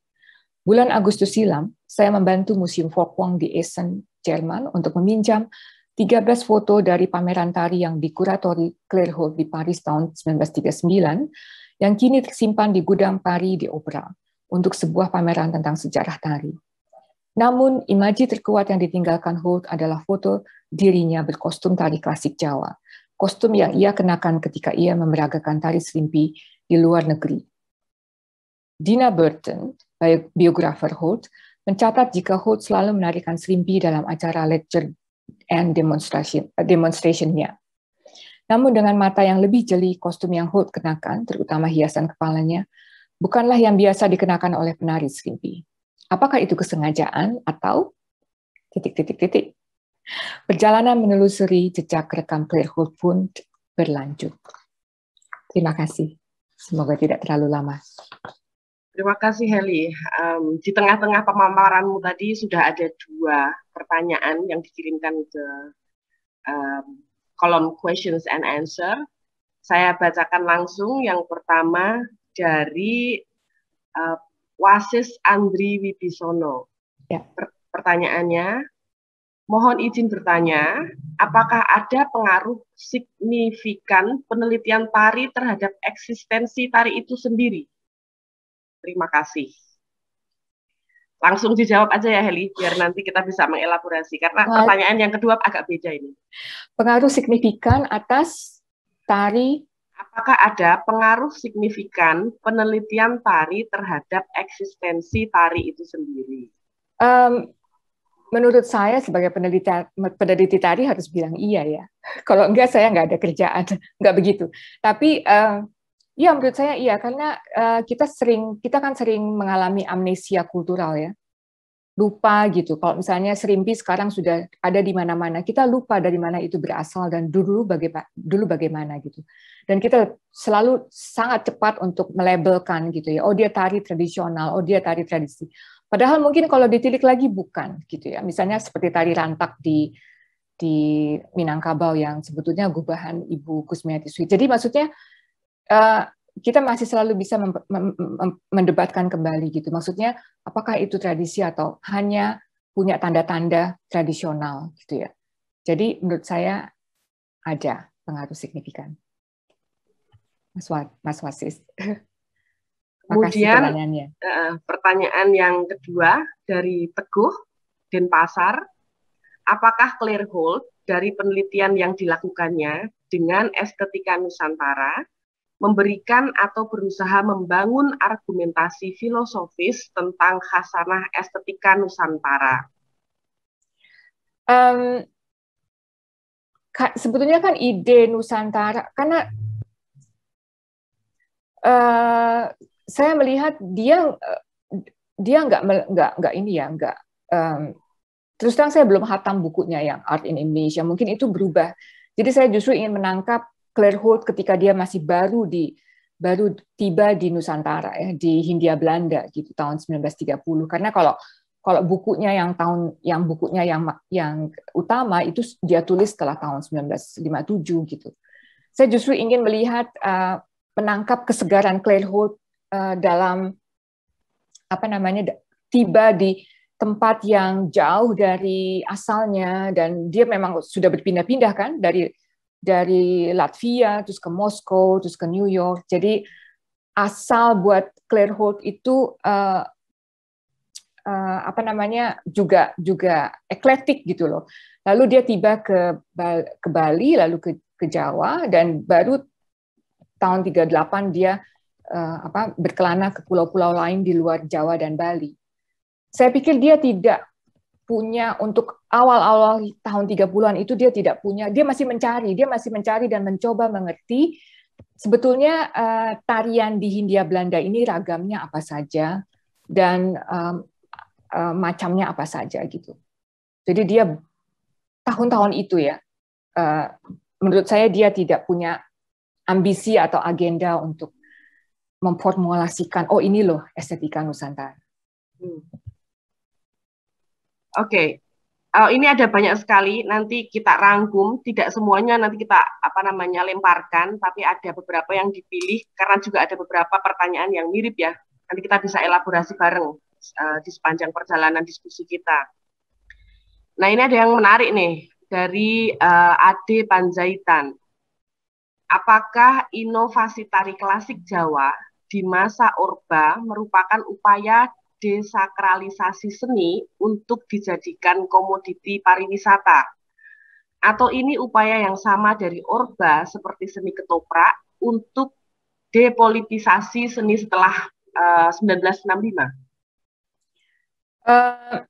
Bulan Agustus silam, saya membantu Museum Folkwang di Essen, Jerman untuk meminjam 13 foto dari pameran tari yang dikuratori Claire Holt di Paris tahun 1939 yang kini tersimpan di gudang tari di Opera untuk sebuah pameran tentang sejarah tari. Namun, imaji terkuat yang ditinggalkan Holt adalah foto dirinya berkostum tari klasik Jawa, kostum yang ia kenakan ketika ia memeragakan tari serimpi di luar negeri. Dina Burton, biografer Holt, mencatat jika Holt selalu menarikan serimpi dalam acara lecture and demonstration, eh, demonstrationnya. Namun dengan mata yang lebih jeli, kostum yang Holt kenakan, terutama hiasan kepalanya, bukanlah yang biasa dikenakan oleh penari serimpi. Apakah itu kesengajaan atau titik-titik-titik? Perjalanan menelusuri jejak rekam Clearhold pun berlanjut. Terima kasih. Semoga tidak terlalu lama.
Terima kasih Heli. Um, di tengah-tengah pemaparanmu tadi sudah ada dua pertanyaan yang dikirimkan ke um, kolom questions and answer. Saya bacakan langsung yang pertama dari uh, Wasis Andri Wibisono. Ya. Pertanyaannya, mohon izin bertanya, apakah ada pengaruh signifikan penelitian tari terhadap eksistensi tari itu sendiri? Terima kasih. Langsung dijawab aja ya Heli, biar nanti kita bisa mengelaborasi. Karena pertanyaan yang kedua agak beda ini. Pengaruh
signifikan atas
tari apakah ada pengaruh signifikan penelitian tari terhadap eksistensi tari itu sendiri?
Um, menurut saya sebagai peneliti, peneliti tari harus bilang iya ya. Kalau enggak saya enggak ada kerjaan, enggak begitu. Tapi uh, ya menurut saya iya karena uh, kita sering kita kan sering mengalami amnesia kultural ya lupa gitu. Kalau misalnya serimpi sekarang sudah ada di mana-mana, kita lupa dari mana itu berasal dan dulu bagaimana, dulu bagaimana gitu. Dan kita selalu sangat cepat untuk melabelkan gitu ya. Oh dia tari tradisional, oh dia tari tradisi. Padahal mungkin kalau ditilik lagi bukan gitu ya. Misalnya seperti tari rantak di di Minangkabau yang sebetulnya gubahan Ibu Kusmiati Sui. Jadi maksudnya eh, kita masih selalu bisa mem, mem, mem, mendebatkan kembali gitu. Maksudnya apakah itu tradisi atau hanya punya tanda-tanda tradisional gitu ya. Jadi menurut saya ada pengaruh signifikan. Mas, Mas Wasis.
Kemudian eh, pertanyaan yang kedua dari Teguh Denpasar, apakah clear hold dari penelitian yang dilakukannya dengan estetika Nusantara memberikan atau berusaha membangun argumentasi filosofis tentang khasanah estetika Nusantara. Um,
sebetulnya kan ide Nusantara, karena uh, saya melihat dia eh, dia nggak nggak nggak ini ya nggak um, terus terang saya belum hatam bukunya yang Art in Indonesia mungkin itu berubah jadi saya justru ingin menangkap Claire Holt ketika dia masih baru di baru tiba di Nusantara ya di Hindia Belanda gitu tahun 1930 karena kalau kalau bukunya yang tahun yang bukunya yang yang utama itu dia tulis setelah tahun 1957 gitu. Saya justru ingin melihat uh, eh, menangkap kesegaran Claire Holt uh, eh, dalam apa namanya tiba di tempat yang jauh dari asalnya dan dia memang sudah berpindah-pindah kan dari dari Latvia terus ke Moskow terus ke New York jadi asal buat Claire Holt itu uh, uh, apa namanya juga juga eklektik gitu loh lalu dia tiba ke ke Bali lalu ke ke Jawa dan baru tahun 38 dia uh, apa berkelana ke pulau-pulau lain di luar Jawa dan Bali saya pikir dia tidak punya untuk awal-awal tahun 30-an itu dia tidak punya, dia masih mencari, dia masih mencari dan mencoba mengerti sebetulnya uh, tarian di Hindia Belanda ini ragamnya apa saja dan um, uh, macamnya apa saja gitu. Jadi dia tahun-tahun itu ya, uh, menurut saya dia tidak punya ambisi atau agenda untuk memformulasikan, oh ini loh estetika Nusantara. Hmm.
Oke, okay. uh, eh, ini ada banyak sekali. Nanti kita rangkum, tidak semuanya nanti kita apa namanya lemparkan, tapi ada beberapa yang dipilih karena juga ada beberapa pertanyaan yang mirip ya. Nanti kita bisa elaborasi bareng uh, di sepanjang perjalanan diskusi kita. Nah ini ada yang menarik nih dari uh, Ade Panjaitan. Apakah inovasi tari klasik Jawa di masa Orba merupakan upaya desakralisasi seni untuk dijadikan komoditi pariwisata. Atau ini upaya yang sama dari Orba seperti seni ketoprak untuk depolitisasi seni setelah uh, 1965? Uh,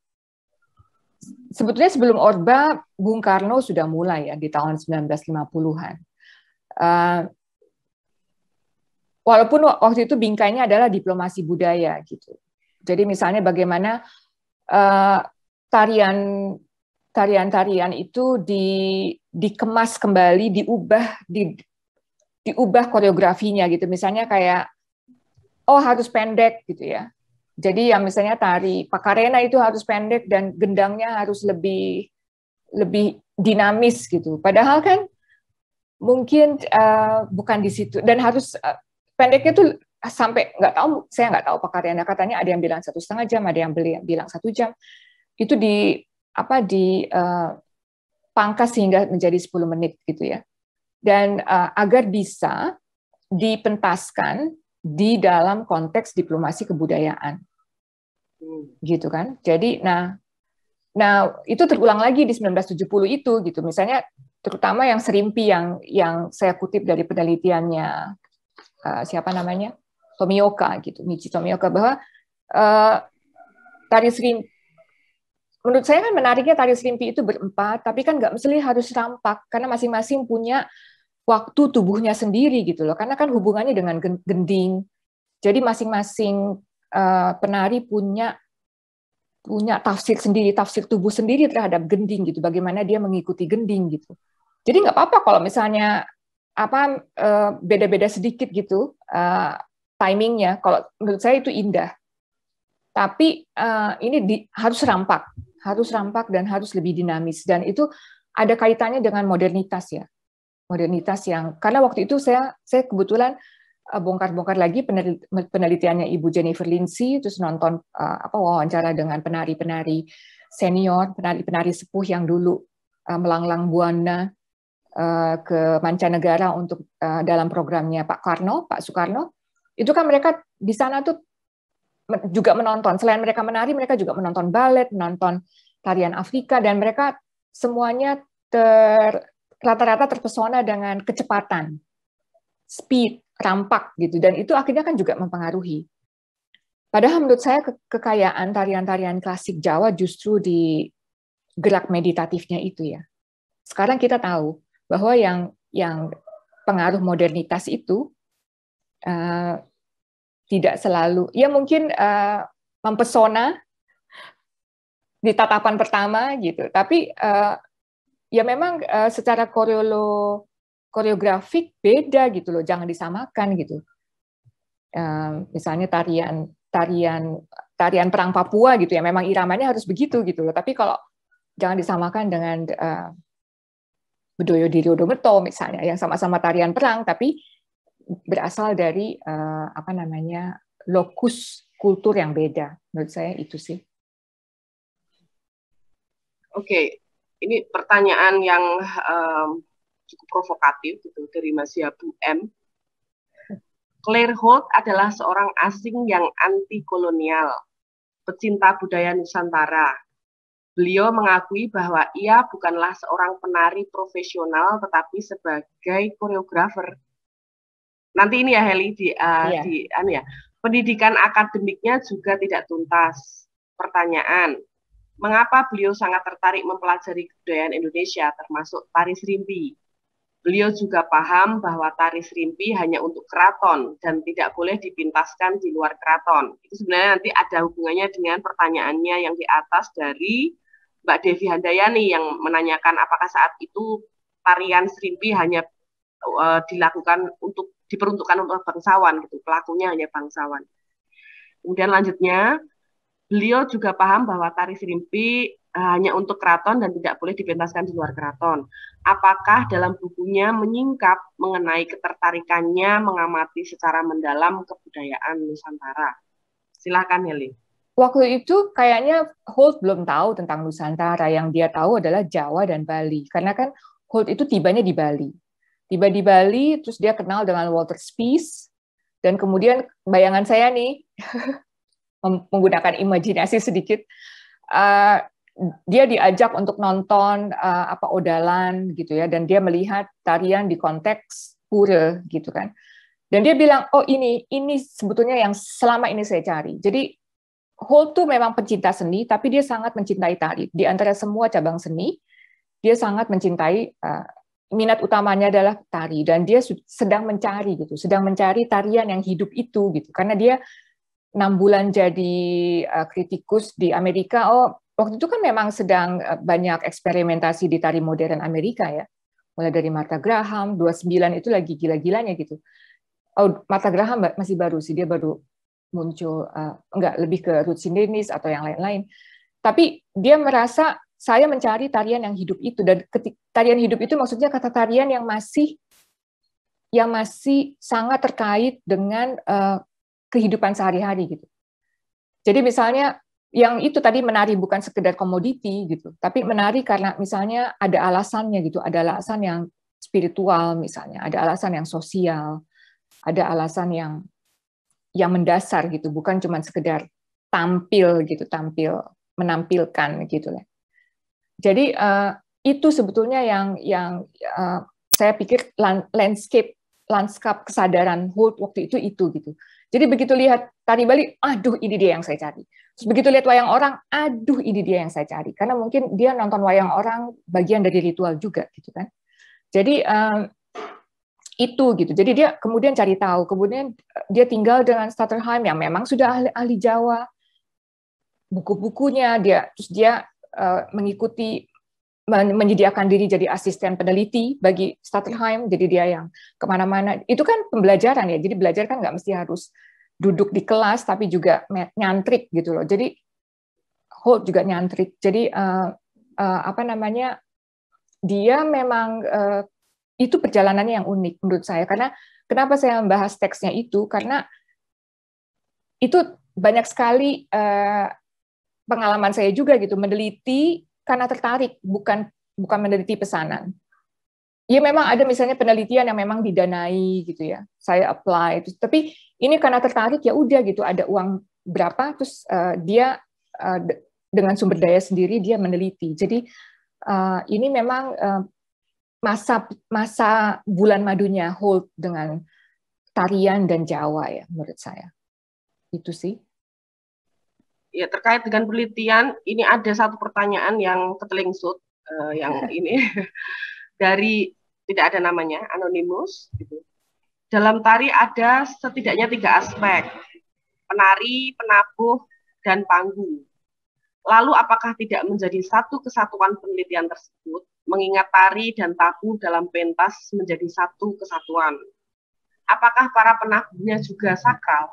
sebetulnya sebelum Orba, Bung Karno sudah mulai ya di tahun 1950-an. Uh, eh, walaupun waktu itu bingkainya adalah diplomasi budaya gitu. Jadi misalnya bagaimana eh, tarian tarian-tarian itu di, dikemas kembali, diubah, di, diubah koreografinya gitu. Misalnya kayak oh harus pendek gitu ya. Jadi yang misalnya tari Pakarena itu harus pendek dan gendangnya harus lebih lebih dinamis gitu. Padahal kan mungkin uh, bukan di situ dan harus uh, pendeknya tuh Ah, sampai nggak tahu saya nggak tahu pekarnya katanya ada yang bilang satu setengah jam ada yang beli bilang satu jam itu di apa di uh, pangkas hingga menjadi 10 menit gitu ya dan uh, agar bisa dipentaskan di dalam konteks diplomasi kebudayaan hmm. gitu kan jadi nah nah itu terulang lagi di 1970 itu gitu misalnya terutama yang serimpi yang yang saya kutip dari penelitiannya uh, siapa namanya Tomioka gitu, Michi Tomioka bahwa uh, tari serimpi menurut saya kan menariknya tari serimpi itu berempat, tapi kan nggak mesti harus rampak karena masing-masing punya waktu tubuhnya sendiri gitu loh. Karena kan hubungannya dengan gending. Jadi masing-masing uh, penari punya punya tafsir sendiri, tafsir tubuh sendiri terhadap gending gitu. Bagaimana dia mengikuti gending gitu. Jadi nggak apa-apa kalau misalnya apa eh, beda-beda sedikit gitu timingnya kalau menurut saya itu indah tapi uh, ini di, harus rampak harus rampak dan harus lebih dinamis dan itu ada kaitannya dengan modernitas ya modernitas yang karena waktu itu saya saya kebetulan eh, bongkar-bongkar lagi penelitiannya Ibu Jennifer Lindsay terus nonton uh, apa wawancara dengan penari-penari senior, penari-penari sepuh yang dulu uh, melanglang buana uh, ke mancanegara untuk uh, dalam programnya Pak Karno, Pak Soekarno itu kan mereka di sana tuh juga menonton. Selain mereka menari, mereka juga menonton balet, menonton tarian Afrika, dan mereka semuanya ter rata-rata terpesona dengan kecepatan, speed, rampak gitu, dan itu akhirnya kan juga mempengaruhi. Padahal menurut saya ke kekayaan tarian-tarian klasik Jawa justru di gerak meditatifnya itu ya. Sekarang kita tahu bahwa yang yang pengaruh modernitas itu uh, tidak selalu ya mungkin uh, mempesona di tatapan pertama gitu tapi uh, ya memang uh, secara koreolo koreografik beda gitu loh jangan disamakan gitu uh, misalnya tarian tarian tarian perang Papua gitu ya memang iramanya harus begitu gitu loh tapi kalau jangan disamakan dengan uh, Bedoyo Diriodo Meto misalnya yang sama-sama tarian perang tapi berasal dari uh, apa namanya lokus kultur yang beda. Menurut saya itu sih.
Oke, okay. ini pertanyaan yang um, cukup provokatif gitu dari Mas Yabu M. Claire Holt adalah seorang asing yang anti kolonial, pecinta budaya Nusantara. Beliau mengakui bahwa ia bukanlah seorang penari profesional tetapi sebagai koreografer nanti ini ya Heli di uh, iya. di anu ya pendidikan akademiknya juga tidak tuntas. Pertanyaan, mengapa beliau sangat tertarik mempelajari kebudayaan Indonesia termasuk tari serimpi? Beliau juga paham bahwa tari serimpi hanya untuk keraton dan tidak boleh dipintaskan di luar keraton. Itu sebenarnya nanti ada hubungannya dengan pertanyaannya yang di atas dari Mbak Devi Handayani yang menanyakan apakah saat itu tarian serimpi hanya uh, dilakukan untuk diperuntukkan untuk bangsawan gitu pelakunya hanya bangsawan kemudian lanjutnya beliau juga paham bahwa tari serimpi eh, hanya untuk keraton dan tidak boleh dipentaskan di luar keraton. Apakah dalam bukunya menyingkap mengenai ketertarikannya mengamati secara mendalam kebudayaan Nusantara? Silahkan Heli.
Waktu itu kayaknya Holt belum tahu tentang Nusantara. Yang dia tahu adalah Jawa dan Bali. Karena kan Holt itu tibanya di Bali. Tiba di Bali, terus dia kenal dengan Walter Spies, dan kemudian bayangan saya nih, menggunakan imajinasi sedikit, uh, dia diajak untuk nonton uh, apa odalan gitu ya dan dia melihat tarian di konteks pura gitu kan dan dia bilang oh ini ini sebetulnya yang selama ini saya cari jadi Holt tuh memang pencinta seni tapi dia sangat mencintai tari di antara semua cabang seni dia sangat mencintai uh, minat utamanya adalah tari dan dia sedang mencari gitu, sedang mencari tarian yang hidup itu gitu. Karena dia enam bulan jadi uh, kritikus di Amerika, oh waktu itu kan memang sedang eh, banyak eksperimentasi di tari modern Amerika ya. Mulai dari Martha Graham, 29 itu lagi gila-gilanya gitu. Oh, Martha Graham masih baru sih, dia baru muncul, uh, enggak, lebih ke Ruth Sindenis atau yang lain-lain. Tapi dia merasa saya mencari tarian yang hidup itu dan tarian hidup itu maksudnya kata tarian yang masih yang masih sangat terkait dengan uh, kehidupan sehari-hari gitu. Jadi misalnya yang itu tadi menari bukan sekedar komoditi gitu, tapi menari karena misalnya ada alasannya gitu, ada alasan yang spiritual misalnya, ada alasan yang sosial, ada alasan yang yang mendasar gitu, bukan cuma sekedar tampil gitu, tampil menampilkan gitu lah. Jadi uh, itu sebetulnya yang yang uh, saya pikir landscape lanskap kesadaran Holt waktu itu itu gitu. Jadi begitu lihat tari Bali, aduh ini dia yang saya cari. Terus begitu lihat wayang orang, aduh ini dia yang saya cari. Karena mungkin dia nonton wayang orang bagian dari ritual juga gitu kan. Jadi um, itu gitu. Jadi dia kemudian cari tahu, kemudian dia tinggal dengan Stutterheim yang memang sudah ahli, ahli Jawa. Buku-bukunya dia terus dia Eh, mengikuti menyediakan diri jadi asisten peneliti bagi Stadtheim, jadi dia yang kemana-mana. Itu kan pembelajaran ya, jadi belajar kan nggak mesti harus duduk di kelas, tapi juga nyantrik gitu loh. Jadi Holt juga nyantrik. Jadi uh, uh, apa namanya, dia memang uh, itu perjalanannya yang unik menurut saya. Karena kenapa saya membahas teksnya itu? Karena itu banyak sekali uh, pengalaman saya juga gitu meneliti karena tertarik bukan bukan meneliti pesanan. Ya memang ada misalnya penelitian yang memang didanai gitu ya. Saya apply terus, tapi ini karena tertarik ya udah gitu ada uang berapa terus uh, dia uh, dengan sumber daya sendiri dia meneliti. Jadi uh, ini memang uh, masa masa bulan madunya hold dengan tarian dan Jawa ya menurut saya. Itu sih
ya terkait dengan penelitian ini ada satu pertanyaan yang ketelingsut uh, yang ini dari tidak ada namanya anonimus gitu. Dalam tari ada setidaknya tiga aspek penari, penabuh, dan panggung. Lalu apakah tidak menjadi satu kesatuan penelitian tersebut mengingat tari dan tabu dalam pentas menjadi satu kesatuan? Apakah para penabuhnya juga sakral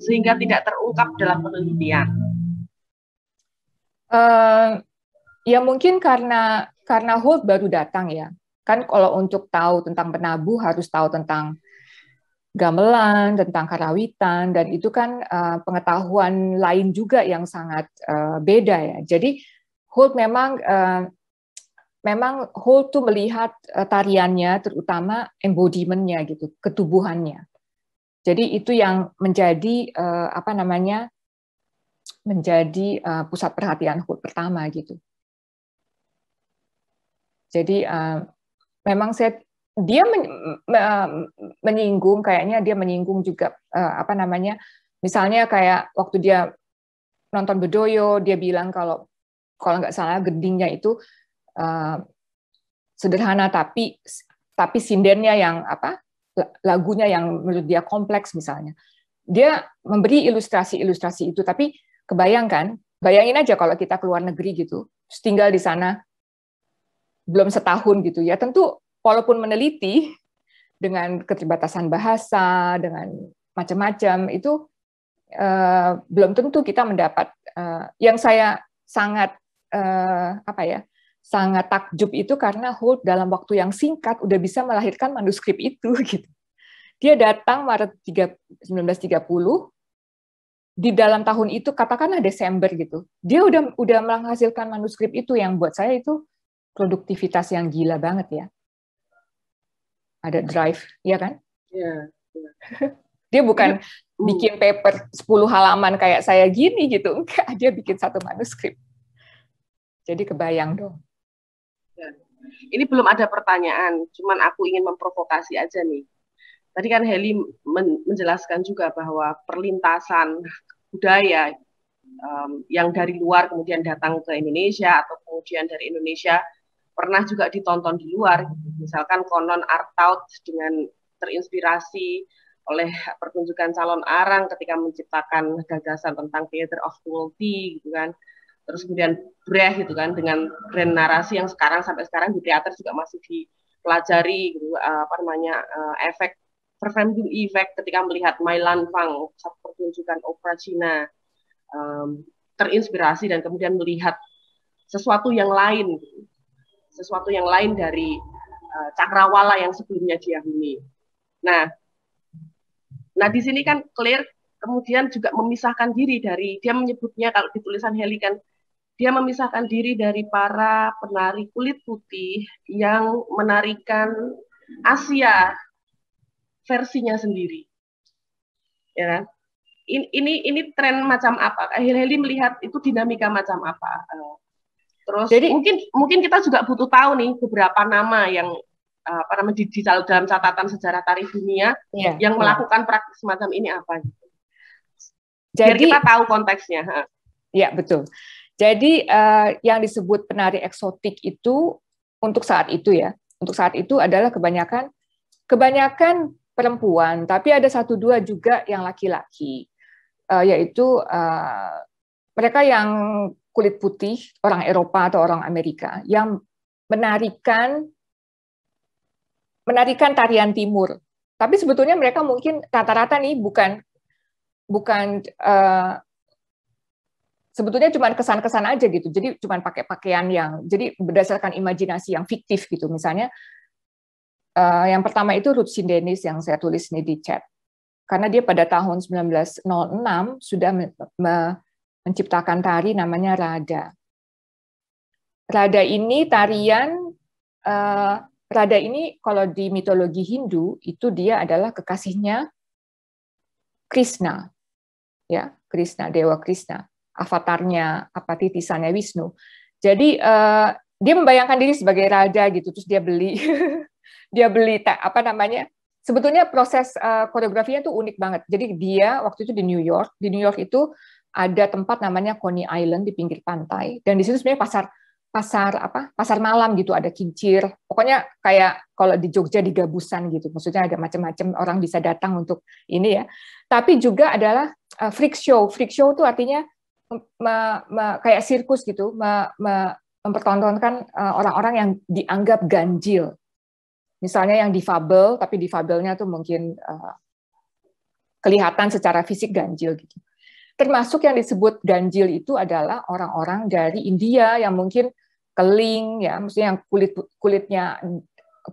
sehingga tidak terungkap dalam penelitian?
Uh, ya mungkin karena karena Holt baru datang ya. Kan kalau untuk tahu tentang penabuh harus tahu tentang gamelan, tentang karawitan, dan itu kan uh, pengetahuan lain juga yang sangat uh, beda ya. Jadi Holt memang uh, memang Holt tuh melihat tariannya, terutama embodimentnya gitu, ketubuhannya. Jadi itu yang menjadi uh, apa namanya menjadi uh, pusat perhatian HUT pertama gitu. Jadi uh, memang saya dia men, menyinggung kayaknya dia menyinggung juga apa namanya misalnya kayak waktu dia nonton Bedoyo dia bilang kalau kalau nggak salah gedingnya itu sederhana tapi tapi sindennya yang apa lagunya yang menurut dia kompleks misalnya. Dia memberi ilustrasi-ilustrasi itu, tapi kebayangkan, bayangin aja kalau kita keluar negeri gitu, tinggal di sana belum setahun gitu ya, tentu walaupun meneliti dengan keterbatasan bahasa, dengan macam-macam itu uh, belum tentu kita mendapat uh, yang saya sangat uh, apa ya sangat takjub itu karena Holt dalam waktu yang singkat udah bisa melahirkan manuskrip itu gitu. Dia datang Maret 3, 1930 di dalam tahun itu katakanlah Desember gitu. Dia udah udah menghasilkan manuskrip itu yang buat saya itu produktivitas yang gila banget ya. Ada drive, ya kan?
Iya. dia bukan uh. bikin
paper 10 halaman kayak saya gini gitu, enggak, dia bikin satu manuskrip.
Jadi kebayang dong. Ini belum ada pertanyaan, cuman aku ingin memprovokasi aja nih. Tadi kan Heli menjelaskan juga bahwa perlintasan budaya um, yang dari luar kemudian datang ke Indonesia atau kemudian dari Indonesia pernah juga ditonton di luar, misalkan konon Artaud dengan terinspirasi oleh pertunjukan calon arang ketika menciptakan gagasan tentang theater of cruelty gitu kan terus kemudian breh gitu kan dengan brand narasi yang sekarang sampai sekarang di teater juga masih dipelajari gitu uh, apa namanya uh, efek performing effect ketika melihat Mailan Fang satu pertunjukan opera Cina um, terinspirasi dan kemudian melihat sesuatu yang lain gitu. sesuatu yang lain dari uh, cakrawala yang sebelumnya dia huni. Nah, nah di sini kan clear kemudian juga memisahkan diri dari dia menyebutnya kalau di tulisan Heli kan dia memisahkan diri dari para penari kulit putih yang menarikan Asia versinya sendiri. Ya kan? Ini ini, ini tren macam apa? Heli melihat itu dinamika macam apa? Eh, terus Jadi, mungkin mungkin kita juga butuh tahu nih beberapa nama yang eh, apa namanya di, di dalam catatan sejarah tarif dunia iya, yang melakukan iya. praktik semacam ini apa gitu. Jadi Biar kita tahu konteksnya.
Ya betul. Jadi uh, yang disebut penari eksotik itu untuk saat itu ya, untuk saat itu adalah kebanyakan kebanyakan perempuan, tapi ada satu dua juga yang laki-laki, uh, yaitu uh, mereka yang kulit putih, orang Eropa atau orang Amerika yang menarikan menarikan tarian timur. Tapi sebetulnya mereka mungkin rata-rata nih bukan bukan uh, sebetulnya cuma kesan-kesan aja gitu. Jadi cuma pakai pakaian yang jadi berdasarkan imajinasi yang fiktif gitu. Misalnya uh, yang pertama itu Ruth Sindenis yang saya tulis nih di chat. Karena dia pada tahun 1906 sudah me me menciptakan tari namanya Rada. Rada ini tarian uh, Rada ini kalau di mitologi Hindu itu dia adalah kekasihnya Krishna. Ya, Krishna, dewa Krishna avatarnya apa titisannya Wisnu. Jadi uh, dia membayangkan diri sebagai raja gitu, terus dia beli dia beli tak apa namanya? Sebetulnya proses uh, koreografinya tuh unik banget. Jadi dia waktu itu di New York, di New York itu ada tempat namanya Coney Island di pinggir pantai dan di situ sebenarnya pasar pasar apa pasar malam gitu ada kincir pokoknya kayak kalau di Jogja di Gabusan gitu maksudnya ada macam-macam orang bisa datang untuk ini ya tapi juga adalah uh, freak show freak show itu artinya ma, me, kayak sirkus gitu me, me, mempertontonkan eh, orang-orang yang dianggap ganjil misalnya yang difabel tapi difabelnya tuh mungkin eh, kelihatan secara fisik ganjil gitu termasuk yang disebut ganjil itu adalah orang-orang dari India yang mungkin keling ya maksudnya yang kulit kulitnya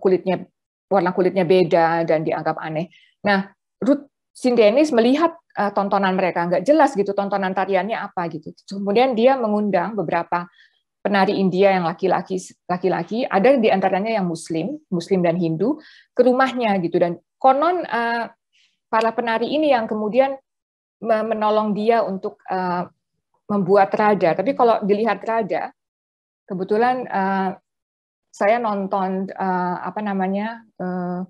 kulitnya warna kulitnya beda dan dianggap aneh nah Ruth Sin melihat uh, tontonan mereka nggak jelas gitu tontonan tariannya apa gitu. Kemudian dia mengundang beberapa penari India yang laki-laki laki-laki ada di antaranya yang muslim, muslim dan Hindu ke rumahnya gitu dan konon uh, para penari ini yang kemudian menolong dia untuk uh, membuat raja. Tapi kalau dilihat raja kebetulan uh, saya nonton uh, apa namanya uh,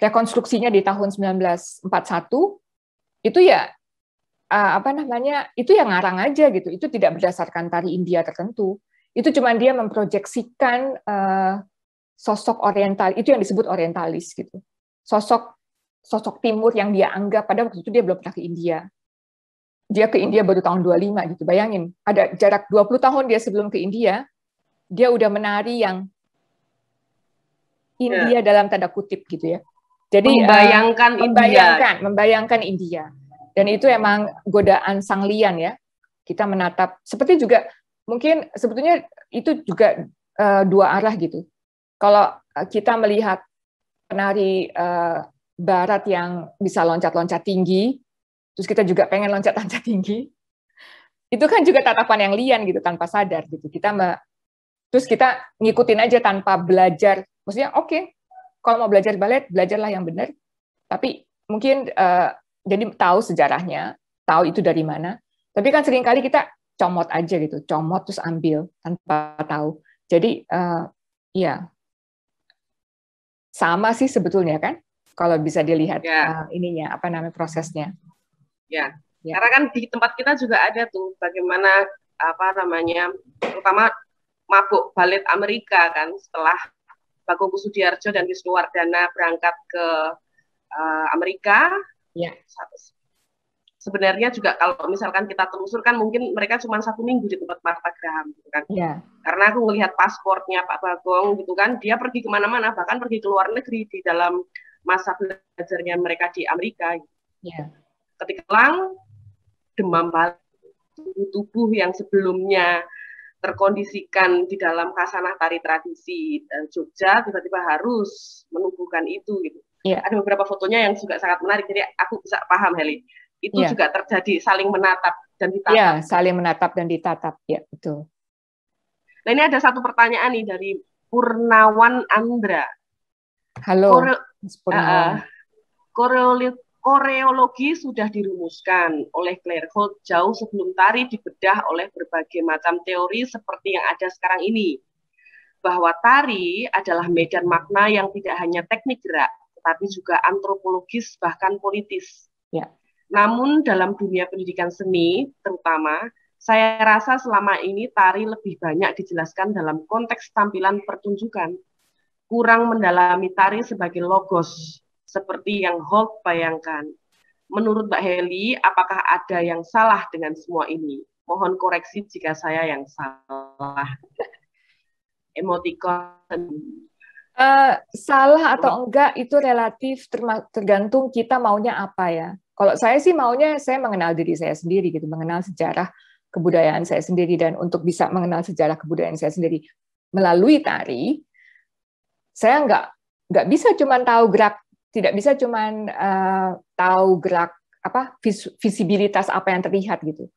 rekonstruksinya di tahun 1941 itu ya apa namanya itu yang ngarang aja gitu itu tidak berdasarkan tari India tertentu itu cuma dia memproyeksikan uh, sosok oriental itu yang disebut orientalis gitu sosok sosok timur yang dia anggap pada waktu itu dia belum pernah ke India dia ke India baru tahun 25 gitu bayangin ada jarak 20 tahun dia sebelum ke India dia udah menari yang India yeah. dalam tanda kutip gitu ya jadi membayangkan uh, membayangkan India. membayangkan India. Dan itu emang godaan sang lian ya. Kita menatap seperti juga mungkin sebetulnya itu juga uh, dua arah gitu. Kalau eh, kita melihat penari uh, barat yang bisa loncat-loncat tinggi, terus kita juga pengen loncat-loncat tinggi. Itu kan juga tatapan yang lian gitu tanpa sadar gitu. Kita me, terus kita ngikutin aja tanpa belajar. Maksudnya oke, okay, kalau mau belajar ballet, belajarlah yang benar tapi mungkin uh, jadi tahu sejarahnya tahu itu dari mana tapi kan seringkali kita comot aja gitu comot terus ambil tanpa tahu jadi uh, ya sama sih sebetulnya kan kalau bisa dilihat ya. uh, ininya apa namanya prosesnya
ya.
ya karena kan di tempat kita juga ada tuh bagaimana apa namanya terutama mabuk balet Amerika kan setelah Bagong Kusudiarjo dan Wisnuwardana berangkat ke uh, Amerika. Ya. Sebenarnya juga kalau misalkan kita telusur kan mungkin mereka cuma satu minggu di tempat Martha Graham gitu kan. Ya. Karena aku melihat pasportnya Pak Bagong gitu kan, dia pergi kemana-mana bahkan pergi ke luar negeri di dalam masa belajarnya mereka di Amerika. Gitu. Ya. Ketika lang demam balik tubuh yang sebelumnya terkondisikan di dalam kasanah tari tradisi uh, Jogja tiba-tiba harus menumbuhkan itu gitu. Yeah. Ada beberapa fotonya yang juga sangat menarik jadi aku bisa paham Heli. Itu yeah. juga terjadi saling menatap dan ditatap. Iya, yeah,
saling menatap dan ditatap. Ya, yeah, itu.
Nah, ini ada satu pertanyaan nih dari Purnawan Andra.
Halo. Kore-
Purnawan. Uh, Koreologi sudah dirumuskan oleh Holt jauh sebelum tari dibedah oleh berbagai macam teori seperti yang ada sekarang ini. Bahwa tari adalah medan makna yang tidak hanya teknik gerak, tetapi juga antropologis bahkan politis. Ya. Namun dalam dunia pendidikan seni terutama, saya rasa selama ini tari lebih banyak dijelaskan dalam konteks tampilan pertunjukan. Kurang mendalami tari sebagai logos seperti yang Holt bayangkan. Menurut Mbak Heli, apakah ada yang salah dengan semua ini? Mohon koreksi jika saya yang salah. Emoticon.
Uh, salah atau enggak itu relatif tergantung kita maunya apa ya. Kalau saya sih maunya saya mengenal diri saya sendiri gitu, mengenal sejarah kebudayaan saya sendiri dan untuk bisa mengenal sejarah kebudayaan saya sendiri melalui tari, saya enggak nggak bisa cuma tahu gerak tidak bisa cuman uh, tahu gerak apa vis, visibilitas apa yang terlihat gitu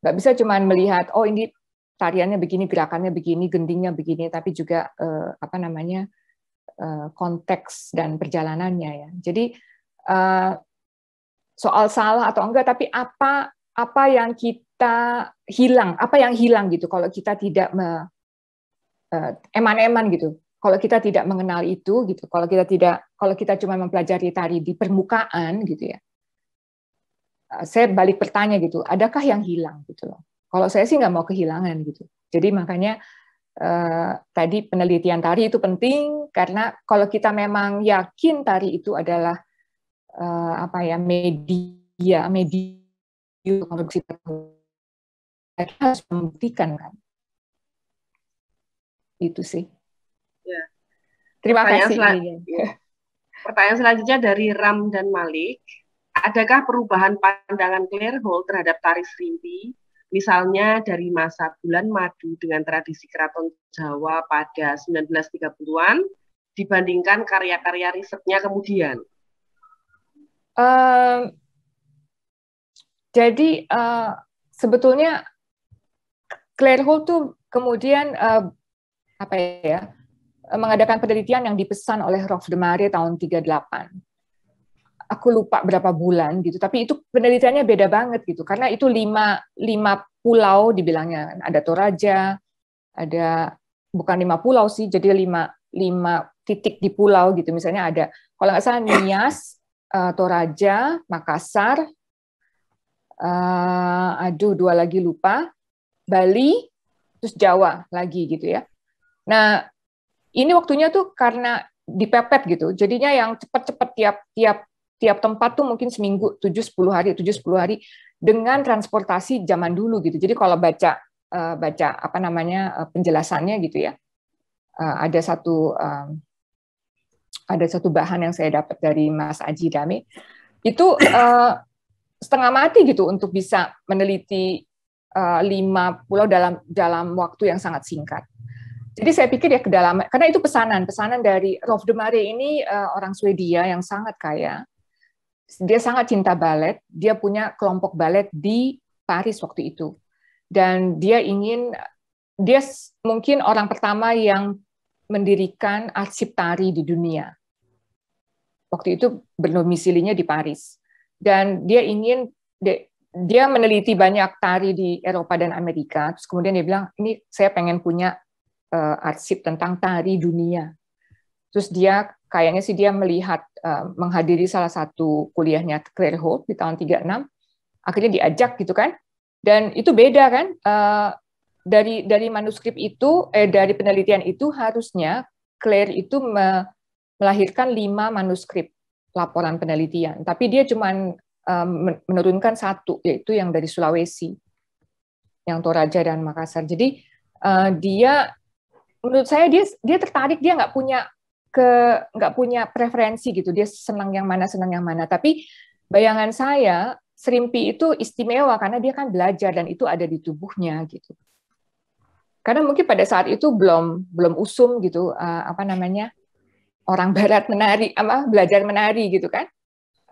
nggak bisa cuman melihat oh ini tariannya begini gerakannya begini gendingnya begini tapi juga uh, apa namanya uh, konteks dan perjalanannya ya jadi uh, soal salah atau enggak tapi apa apa yang kita hilang apa yang hilang gitu kalau kita tidak eman eman-eman gitu kalau kita tidak mengenal itu gitu kalau kita tidak kalau kita cuma mempelajari tari di permukaan gitu ya eh, saya balik bertanya gitu adakah yang hilang gitu loh kalau saya sih nggak mau kehilangan gitu jadi makanya eh, tadi penelitian tari itu penting karena kalau kita memang yakin tari itu adalah eh, apa ya media media produksi harus membuktikan kan itu sih
Terima pertanyaan kasih. Selanjutnya, pertanyaan selanjutnya dari Ram dan Malik. Adakah perubahan pandangan Claire Hall terhadap tarif Rimpi, misalnya dari masa bulan madu dengan tradisi keraton Jawa pada 1930-an dibandingkan karya-karya risetnya kemudian?
Uh,
jadi uh, sebetulnya Claire Holt tuh kemudian uh, apa ya Eh, mengadakan penelitian yang dipesan oleh Rolf de Mare tahun 38. Aku lupa berapa bulan gitu, tapi itu penelitiannya beda banget gitu, karena itu lima, lima pulau dibilangnya. Ada Toraja, ada bukan lima pulau sih, jadi lima, lima titik di pulau gitu. Misalnya ada, kalau nggak salah Nias, uh, Toraja, Makassar, uh, aduh dua lagi lupa, Bali, terus Jawa lagi gitu ya. Nah, ini waktunya tuh karena dipepet gitu. Jadinya yang cepat-cepat tiap tiap tiap tempat tuh mungkin seminggu 7 10 hari, 7 10 hari dengan transportasi zaman dulu gitu. Jadi kalau baca uh, baca apa namanya uh, penjelasannya gitu ya. Uh, ada satu uh, ada satu bahan yang saya dapat dari Mas Aji Dami itu uh, setengah mati gitu untuk bisa meneliti uh, lima pulau dalam dalam waktu yang sangat singkat. Jadi saya pikir ya kedalaman, karena itu pesanan, pesanan dari Rolf de Mare ini uh, orang Swedia yang sangat kaya. Dia sangat cinta balet, dia punya kelompok balet di Paris waktu itu. Dan dia ingin, dia mungkin orang pertama yang mendirikan arsip tari di dunia. Waktu itu bernomisilinya di Paris. Dan dia ingin, dia meneliti banyak tari di Eropa dan Amerika. Terus kemudian dia bilang, ini saya pengen punya uh, arsip tentang tari dunia. Terus dia kayaknya sih dia melihat uh, menghadiri salah satu kuliahnya Claire Hope di tahun 36, akhirnya diajak gitu kan. Dan itu beda kan uh, dari dari manuskrip itu eh dari penelitian itu harusnya Claire itu me, melahirkan lima manuskrip laporan penelitian, tapi dia cuma um, menurunkan satu yaitu yang dari Sulawesi, yang Toraja dan Makassar. Jadi uh, dia menurut saya dia dia tertarik dia nggak punya ke nggak punya preferensi gitu dia senang yang mana senang yang mana tapi bayangan saya serimpi itu istimewa karena dia kan belajar dan itu ada di tubuhnya gitu karena mungkin pada saat itu belum belum usum gitu uh, apa namanya orang barat menari apa belajar menari gitu kan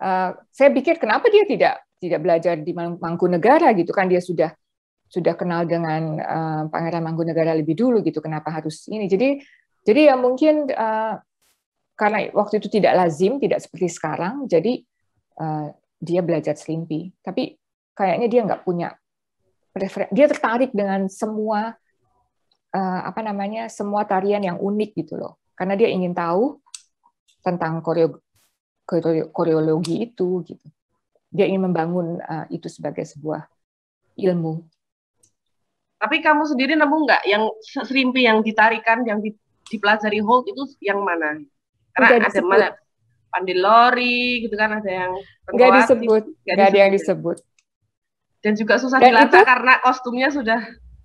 uh, saya pikir kenapa dia tidak tidak belajar di mangku negara gitu kan dia sudah sudah kenal dengan uh, Pangeran Mangkunegara lebih dulu gitu kenapa harus ini jadi jadi ya mungkin uh, karena waktu itu tidak lazim tidak seperti sekarang jadi uh, dia belajar selimpi tapi kayaknya dia nggak punya prefer dia tertarik dengan semua uh, apa namanya semua tarian yang unik gitu loh karena dia ingin tahu tentang koreo koreologi itu gitu dia ingin membangun uh, itu sebagai sebuah ilmu
tapi kamu sendiri nemu nggak yang serimpi yang ditarikan yang di, dipelajari hold itu yang mana? Karena Udah ada mana? Pandelori, gitu kan ada yang nggak disebut,
nggak ada yang disebut.
Dan juga susah dan dilacak karena kostumnya sudah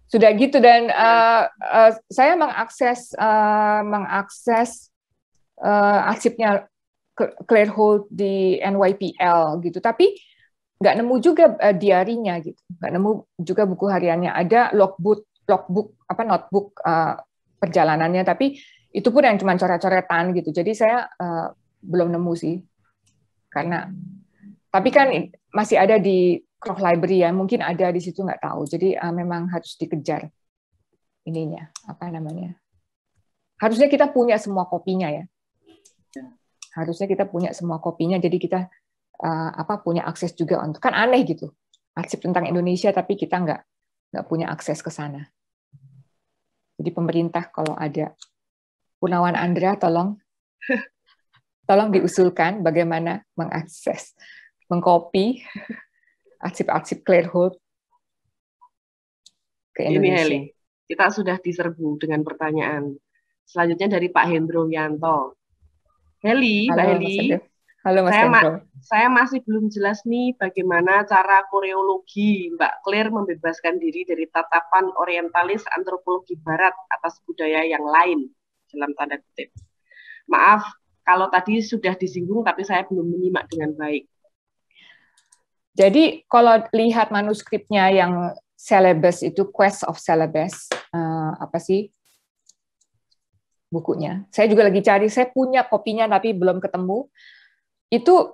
sudah gitu dan uh, uh, saya mengakses uh, mengakses uh, arsipnya Claire Holt di NYPL gitu. Tapi nggak nemu juga uh, diarinya gitu nggak nemu juga buku hariannya ada logbook logbook apa notebook uh, perjalanannya tapi itu pun yang cuma coret-coretan gitu jadi saya uh, belum nemu sih karena tapi kan masih ada di Kroh Library ya mungkin ada di situ nggak tahu jadi uh, memang harus dikejar ininya apa namanya harusnya kita punya semua kopinya ya, ya. harusnya kita punya semua kopinya jadi kita uh, apa punya akses juga untuk kan aneh gitu arsip tentang Indonesia tapi kita nggak nggak punya akses ke sana. Jadi pemerintah kalau ada Gunawan Andra tolong tolong diusulkan bagaimana mengakses mengcopy arsip-arsip Claire Holt ke Indonesia. Ini Heli,
kita sudah diserbu dengan pertanyaan. Selanjutnya dari Pak Hendro Yanto. Heli, Halo, Mbak Heli. Halo Mas saya, ma saya masih belum jelas nih bagaimana cara koreologi Mbak Claire membebaskan diri dari tatapan orientalis antropologi barat atas budaya yang lain dalam tanda kutip. Maaf kalau tadi sudah disinggung tapi saya belum menyimak dengan baik.
Jadi kalau lihat manuskripnya yang Celebes itu Quest of Celebes uh, apa sih bukunya? Saya juga lagi cari, saya punya kopinya tapi belum ketemu itu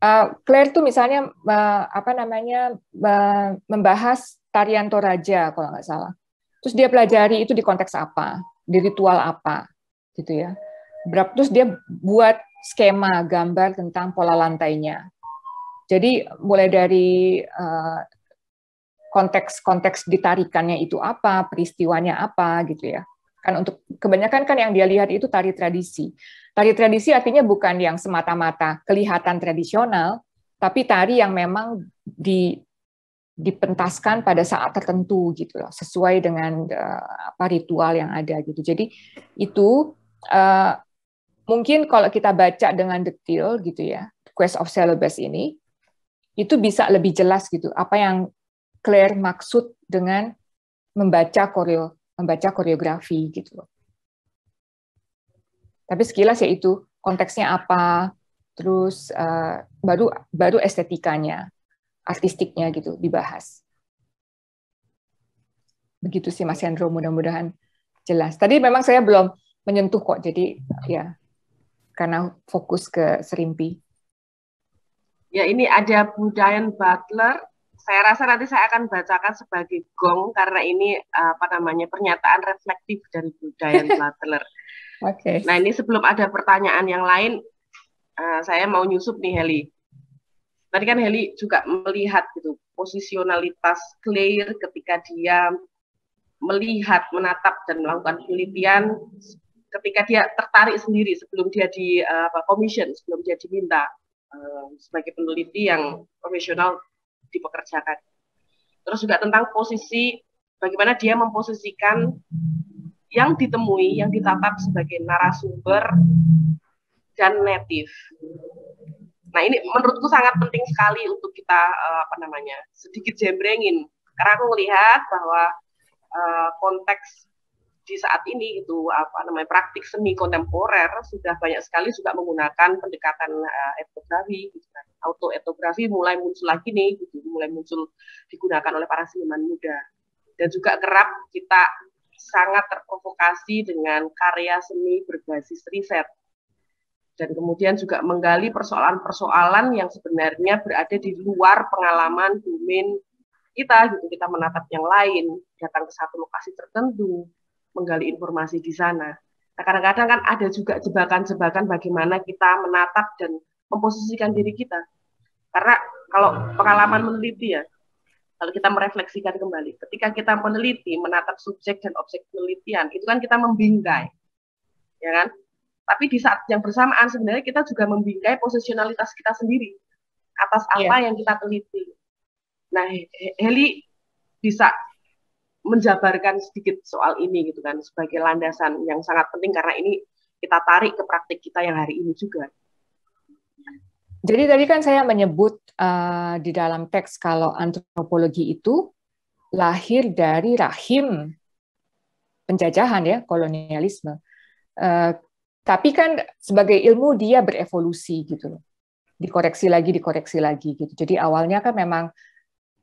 uh, Claire tuh misalnya uh, apa namanya uh, membahas tarian Toraja kalau nggak salah. Terus dia pelajari itu di konteks apa, di ritual apa, gitu ya. Berapa terus dia buat skema gambar tentang pola lantainya. Jadi mulai dari konteks-konteks uh, konteks -konteks ditarikannya itu apa, peristiwanya apa, gitu ya. Kan untuk kebanyakan kan yang dia lihat itu tari tradisi. Tari tradisi artinya bukan yang semata-mata kelihatan tradisional, tapi tari yang memang di dipentaskan pada saat tertentu gitu loh, sesuai dengan uh, apa ritual yang ada gitu. Jadi itu uh, mungkin kalau kita baca dengan detail gitu ya, Quest of Celebes ini itu bisa lebih jelas gitu apa yang Claire maksud dengan membaca koreo membaca koreografi gitu loh. Tapi sekilas ya itu konteksnya apa, terus uh, baru baru estetikanya, artistiknya gitu dibahas. Begitu sih Mas Hendro, mudah-mudahan jelas. Tadi memang saya belum menyentuh kok, jadi ya karena fokus ke serimpi.
Ya, ini ada Budayan Butler saya rasa nanti saya akan bacakan sebagai gong karena ini eh, apa namanya pernyataan reflektif dari Brian Butler. Oke. Okay. Nah ini sebelum ada pertanyaan yang lain, uh, saya mau nyusup nih Heli. Tadi kan Heli juga melihat gitu posisionalitas Claire ketika dia melihat, menatap dan melakukan penelitian ketika dia tertarik sendiri sebelum dia di uh, commission, sebelum dia diminta sebagai peneliti yang profesional dipekerjakan. Terus juga tentang posisi bagaimana dia memposisikan yang ditemui, yang ditatap sebagai narasumber dan native. Nah ini menurutku sangat penting sekali untuk kita eh, apa namanya sedikit jembrengin karena aku melihat bahwa eh, konteks di saat ini itu apa namanya praktik seni kontemporer sudah banyak sekali juga menggunakan pendekatan uh, etnografi gitu kan. auto etnografi mulai muncul lagi nih gitu mulai muncul digunakan oleh para seniman muda dan juga kerap kita sangat terprovokasi dengan karya seni berbasis riset dan kemudian juga menggali persoalan-persoalan yang sebenarnya berada di luar pengalaman domain kita gitu kita menatap yang lain datang ke satu lokasi tertentu menggali informasi di sana. Nah, kadang-kadang kan ada juga jebakan-jebakan bagaimana kita menatap dan memposisikan diri kita. Karena kalau pengalaman meneliti ya, kalau kita merefleksikan kembali, ketika kita meneliti, menatap subjek dan objek penelitian, itu kan kita membingkai, ya kan? Tapi di saat yang bersamaan sebenarnya kita juga membingkai posisionalitas kita sendiri atas apa yeah. yang kita teliti. Nah, Heli bisa menjabarkan sedikit soal ini gitu kan sebagai landasan yang sangat penting karena ini kita tarik ke praktik kita yang hari ini juga.
Jadi tadi kan saya menyebut uh, di dalam teks kalau antropologi itu lahir dari rahim penjajahan ya kolonialisme. Uh, tapi kan sebagai ilmu dia berevolusi gitu loh. Dikoreksi lagi, dikoreksi lagi gitu. Jadi awalnya kan memang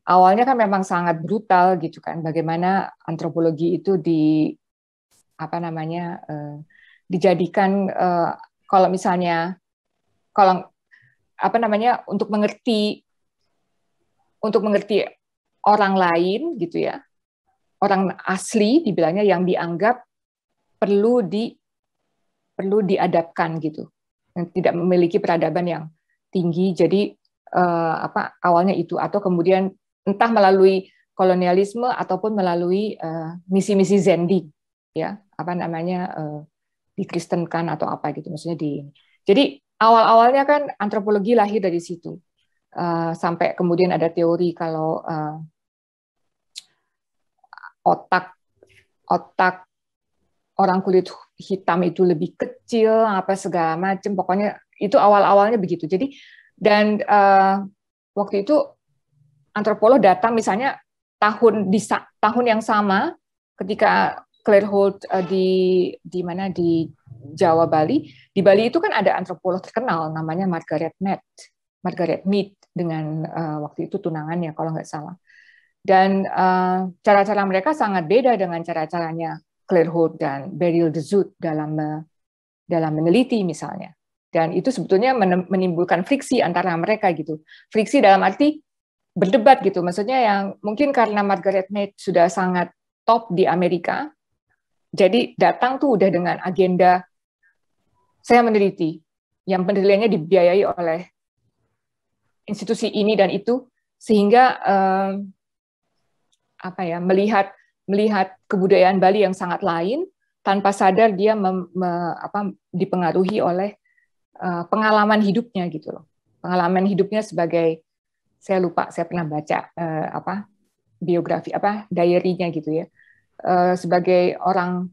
awalnya kan memang sangat brutal gitu kan bagaimana antropologi itu di apa namanya uh, dijadikan uh, kalau misalnya kalau apa namanya untuk mengerti untuk mengerti orang lain gitu ya orang asli dibilangnya yang dianggap perlu di perlu diadapkan gitu yang tidak memiliki peradaban yang tinggi jadi eh, apa awalnya itu atau kemudian entah melalui kolonialisme ataupun melalui eh, misi-misi uh, Zendi ya apa namanya uh, dikristenkan atau apa gitu maksudnya di jadi awal-awalnya kan antropologi lahir dari situ uh, sampai kemudian ada teori kalau uh, otak otak orang kulit hitam itu lebih kecil apa segala macam pokoknya itu awal-awalnya begitu jadi dan uh, waktu itu antropolog datang misalnya tahun di tahun yang sama ketika Claire Holt uh, di di mana di Jawa Bali di Bali itu kan ada antropolog terkenal namanya Margaret Mead Margaret Mead dengan uh, waktu itu tunangannya kalau nggak salah dan eh, cara-cara uh, mereka sangat beda dengan cara-caranya Claire Holt dan Beryl de Zut dalam dalam meneliti misalnya dan itu sebetulnya menimbulkan friksi antara mereka gitu friksi dalam arti berdebat gitu. Maksudnya yang mungkin karena Margaret Mead sudah sangat top di Amerika, jadi datang tuh udah dengan agenda saya meneliti, yang penelitiannya dibiayai oleh institusi ini dan itu, sehingga eh, apa ya melihat melihat kebudayaan Bali yang sangat lain tanpa sadar dia mem, me, apa, dipengaruhi oleh uh, pengalaman hidupnya gitu loh pengalaman hidupnya sebagai saya lupa saya pernah baca uh, apa biografi apa diary gitu ya uh, sebagai orang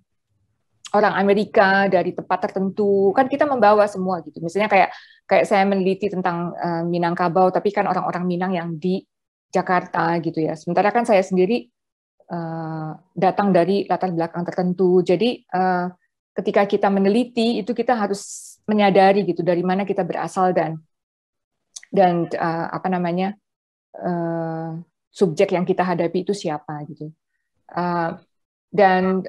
orang Amerika dari tempat tertentu kan kita membawa semua gitu misalnya kayak kayak saya meneliti tentang uh, Minangkabau tapi kan orang-orang Minang yang di Jakarta gitu ya sementara kan saya sendiri uh, datang dari latar belakang tertentu jadi uh, ketika kita meneliti itu kita harus menyadari gitu dari mana kita berasal dan dan uh, apa namanya uh, subjek yang kita hadapi itu siapa gitu uh, dan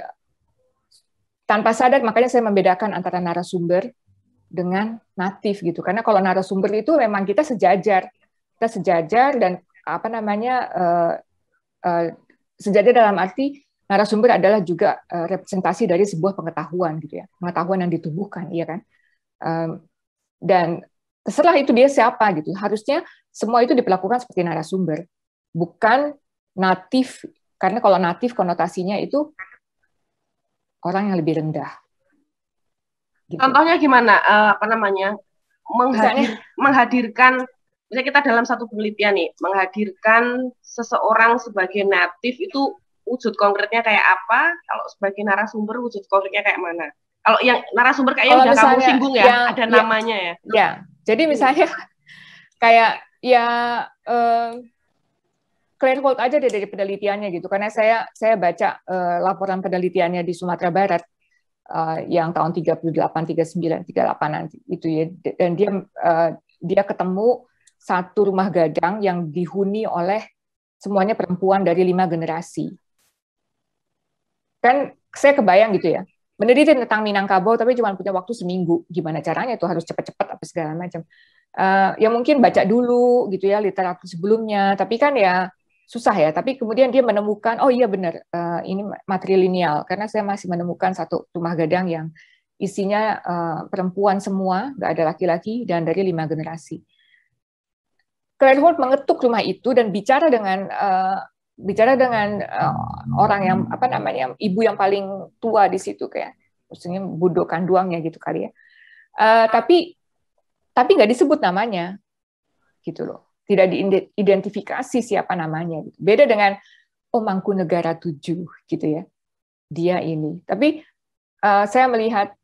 tanpa sadar makanya saya membedakan antara narasumber dengan natif gitu karena kalau narasumber itu memang kita sejajar kita sejajar dan apa namanya uh, uh, sejajar dalam arti narasumber adalah juga uh, representasi dari sebuah pengetahuan gitu ya pengetahuan yang ditubuhkan iya kan uh, dan setelah itu dia siapa gitu. Harusnya semua itu diperlakukan seperti narasumber, bukan natif. Karena kalau natif konotasinya itu orang yang lebih rendah.
Gitu. Contohnya gimana? Uh, apa namanya? Menghadir, menghadirkan, misalnya kita dalam satu penelitian nih, menghadirkan seseorang sebagai natif itu wujud konkretnya kayak apa? Kalau sebagai narasumber wujud konkretnya kayak mana? Kalau yang narasumber kayaknya udah kamu singgung ya, yang, ada ya, namanya ya. Ya,
jadi hmm. misalnya kayak ya uh, clear aja deh dari penelitiannya gitu, karena saya saya baca uh, laporan penelitiannya di Sumatera Barat uh, yang tahun 38, 39, 38 nanti itu ya, dan dia uh, dia ketemu satu rumah gadang yang dihuni oleh semuanya perempuan dari lima generasi. Kan saya kebayang gitu ya, meneliti tentang Minangkabau tapi cuma punya waktu seminggu gimana caranya itu harus cepat-cepat apa segala macam uh, ya mungkin baca dulu gitu ya literatur sebelumnya tapi kan ya susah ya tapi kemudian dia menemukan oh iya benar uh, ini matrilineal karena saya masih menemukan satu rumah gadang yang isinya uh, perempuan semua nggak ada laki-laki dan dari lima generasi Claire Holt mengetuk rumah itu dan bicara dengan bicara dengan uh, orang yang apa namanya ibu yang paling tua di situ kayak maksudnya budok kanduangnya gitu kali ya uh, tapi tapi nggak disebut namanya gitu loh tidak diidentifikasi siapa namanya gitu. beda dengan oh negara tujuh gitu ya dia ini tapi uh, saya melihat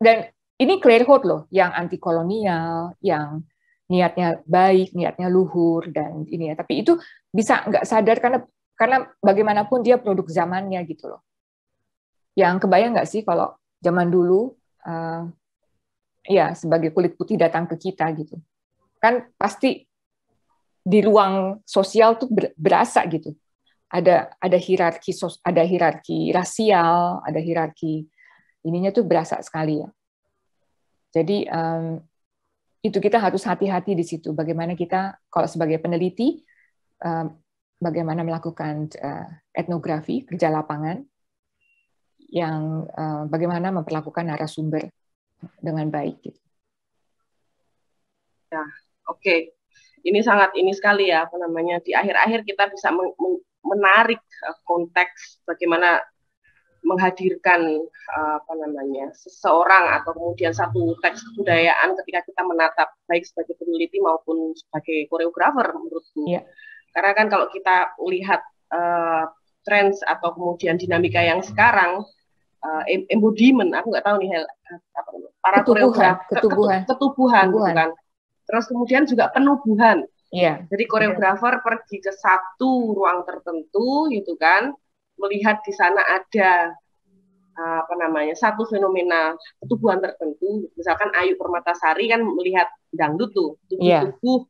dan ini Claire Hood loh yang anti kolonial yang niatnya baik, niatnya luhur dan ini ya. Tapi itu bisa nggak sadar karena karena bagaimanapun dia produk zamannya gitu loh. Yang kebayang nggak sih kalau zaman dulu uh, ya sebagai kulit putih datang ke kita gitu. Kan pasti di ruang sosial tuh berasa gitu. Ada ada hierarki sos, ada hierarki rasial, ada hierarki ininya tuh berasa sekali ya. Jadi um, itu kita harus hati-hati di situ. Bagaimana kita kalau sebagai peneliti eh, bagaimana melakukan eh, etnografi kerja lapangan yang eh, bagaimana memperlakukan narasumber dengan baik. Gitu.
Ya, oke. Okay. Ini sangat ini sekali ya, apa namanya di akhir-akhir kita bisa menarik konteks bagaimana menghadirkan eh, apa namanya seseorang atau kemudian satu teks kebudayaan ketika kita menatap baik sebagai peneliti maupun sebagai koreografer menurutku ya. karena kan kalau kita lihat uh, trends atau kemudian dinamika yang sekarang uh, embodiment aku nggak tahu nih hel, apa para koreografer ketubuhan ketubuhan gitu ketubuhan kan terus kemudian juga penubuhan ya. jadi koreografer ya. pergi ke satu ruang tertentu gitu kan melihat di sana ada eh, apa namanya satu fenomena tubuhan tertentu misalkan Ayu Permatasari kan melihat dangdut tuh tubuh-tubuh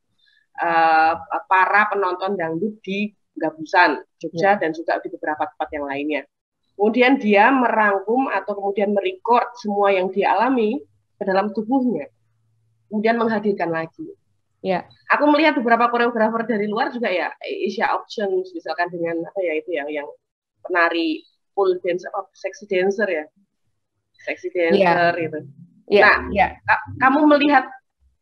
uh, para penonton dangdut di Gabusan Jogja yeah. dan juga di beberapa tempat yang lainnya kemudian dia merangkum atau kemudian merecord semua yang dia alami ke dalam tubuhnya kemudian menghadirkan lagi Ya. Aku melihat beberapa koreografer dari luar juga ya, Asia Options misalkan dengan apa ya itu ya, yang yang penari full dancer, apa sexy dancer ya, sexy iya. dancer yeah. itu. Yeah. Nah, yeah. kamu melihat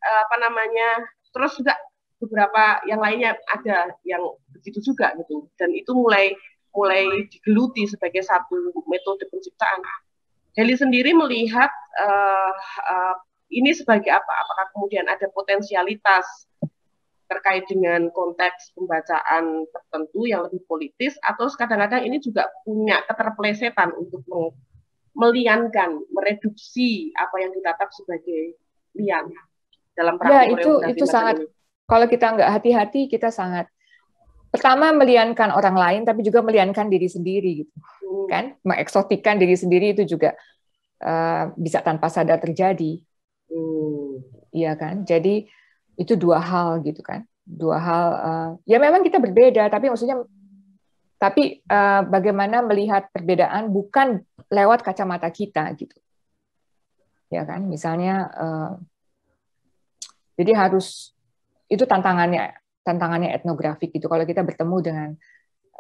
eh, apa namanya, terus juga beberapa yang lainnya ada yang begitu juga gitu, dan itu mulai mulai digeluti sebagai satu metode penciptaan. Heli sendiri melihat uh, uh, ini sebagai apa? Apakah kemudian ada potensialitas terkait dengan konteks pembacaan tertentu yang lebih politis atau kadang-kadang ini juga punya keterpelesetan untuk meliankan, mereduksi apa yang ditatap sebagai lian dalam praktik ya, itu itu sangat
ini. kalau kita nggak hati-hati kita sangat pertama meliankan orang lain tapi juga meliankan diri sendiri gitu hmm. kan mengeksotikan diri sendiri itu juga uh, bisa tanpa sadar terjadi hmm. Iya hmm. kan? Jadi itu dua hal gitu kan dua hal uh, ya memang kita berbeda tapi maksudnya tapi uh, bagaimana melihat perbedaan bukan lewat kacamata kita gitu ya kan misalnya uh, jadi harus itu tantangannya tantangannya etnografik gitu kalau kita bertemu dengan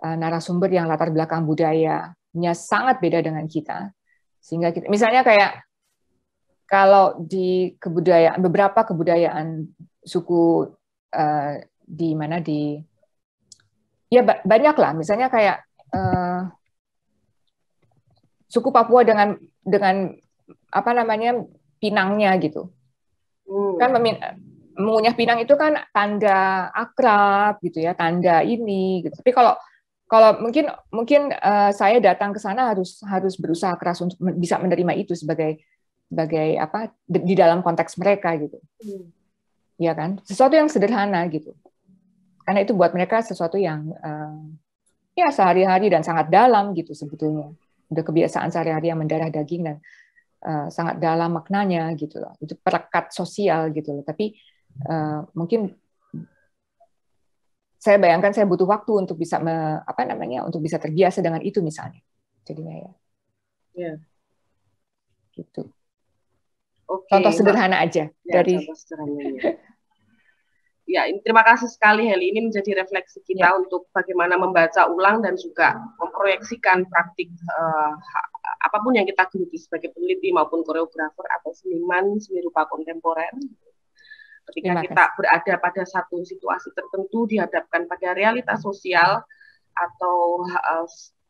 uh, narasumber yang latar belakang budayanya sangat beda dengan kita sehingga kita misalnya kayak kalau di kebudayaan beberapa kebudayaan suku uh, di mana di ya ba banyak lah misalnya kayak uh, suku Papua dengan dengan apa namanya pinangnya gitu hmm. kan mengunyah pinang itu kan tanda akrab gitu ya tanda ini gitu tapi kalau kalau mungkin mungkin uh, saya datang ke sana harus harus berusaha keras untuk bisa menerima itu sebagai sebagai apa di, dalam konteks mereka gitu. Hmm ya kan? Sesuatu yang sederhana gitu. Karena itu buat mereka sesuatu yang uh, ya sehari-hari dan sangat dalam gitu sebetulnya. Udah kebiasaan sehari-hari yang mendarah daging dan uh, sangat dalam maknanya gitu loh. Itu perekat sosial gitu loh. Tapi uh, mungkin saya bayangkan saya butuh waktu untuk bisa me, apa namanya untuk bisa terbiasa dengan itu misalnya. Jadinya ya. Ya. Gitu.
Okay. Contoh sederhana aja ya, dari. Contoh sederhana, ya. ya. ini, terima kasih sekali Heli. Ini menjadi refleksi kita ya. untuk bagaimana membaca ulang dan juga memproyeksikan praktik uh, apapun yang kita geluti sebagai peneliti maupun koreografer atau seniman seni rupa kontemporer. Ketika kita berada pada satu situasi tertentu dihadapkan pada realitas sosial atau uh, eh,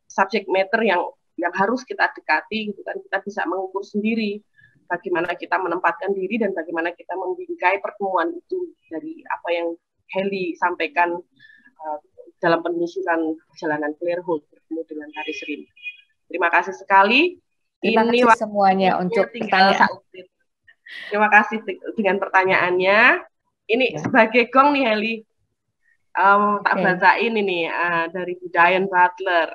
subjek matter yang yang harus kita dekati gitu kan kita bisa mengukur sendiri bagaimana kita menempatkan diri dan bagaimana kita membingkai pertemuan itu dari apa yang Heli sampaikan uh, dalam penyusunan perjalanan Clearhold bertemu dengan Tari Serina. Terima kasih sekali. Terima Ini kasih
semuanya untuk pertanyaan.
Terima kasih dengan pertanyaannya. Ini ya. sebagai gong nih Heli, um, tak okay. bacain ini uh, dari Diane Butler.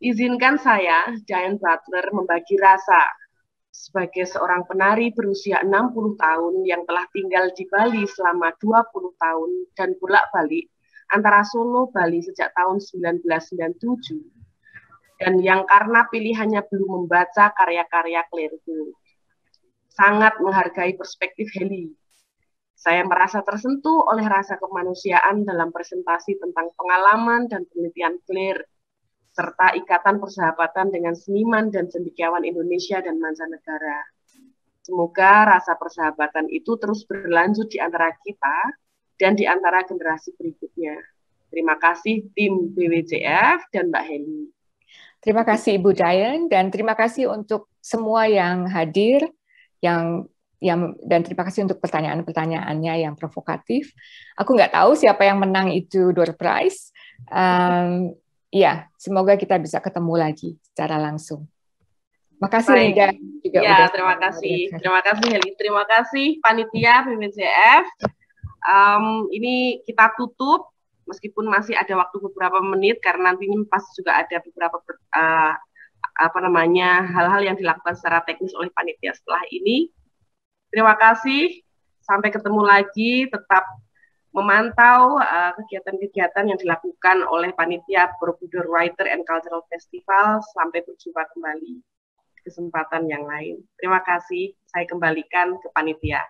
Izinkan saya, Diane Butler, membagi rasa sebagai seorang penari berusia 60 tahun yang telah tinggal di Bali selama 20 tahun dan bolak-balik antara Solo Bali sejak tahun 1997 dan yang karena pilihannya belum membaca karya-karya Claire sangat menghargai perspektif Heli. Saya merasa tersentuh oleh rasa kemanusiaan dalam presentasi tentang pengalaman dan penelitian Claire serta ikatan persahabatan dengan seniman dan cendekiawan Indonesia dan mancanegara. Semoga rasa persahabatan itu terus berlanjut di antara kita dan di antara generasi berikutnya. Terima kasih tim BWJF dan Mbak Heli. Terima kasih Ibu
Dayan dan terima kasih untuk semua yang hadir yang yang dan terima kasih untuk pertanyaan-pertanyaannya yang provokatif. Aku nggak tahu siapa yang menang itu door prize. Um, Iya, semoga kita bisa ketemu lagi secara langsung. Makasih Baik. Linda juga. Ya, terima kasih.
Hari. Terima kasih Heli. Terima kasih panitia PBCF. Um, ini kita tutup meskipun masih ada waktu beberapa menit karena nanti ini pas juga ada beberapa uh, apa namanya hal-hal yang dilakukan secara teknis oleh panitia setelah ini. Terima kasih. Sampai ketemu lagi. Tetap memantau eh, kegiatan-kegiatan uh, yang dilakukan oleh panitia Borobudur Writer and Cultural Festival sampai berjumpa kembali kesempatan yang lain. Terima kasih. Saya kembalikan ke panitia.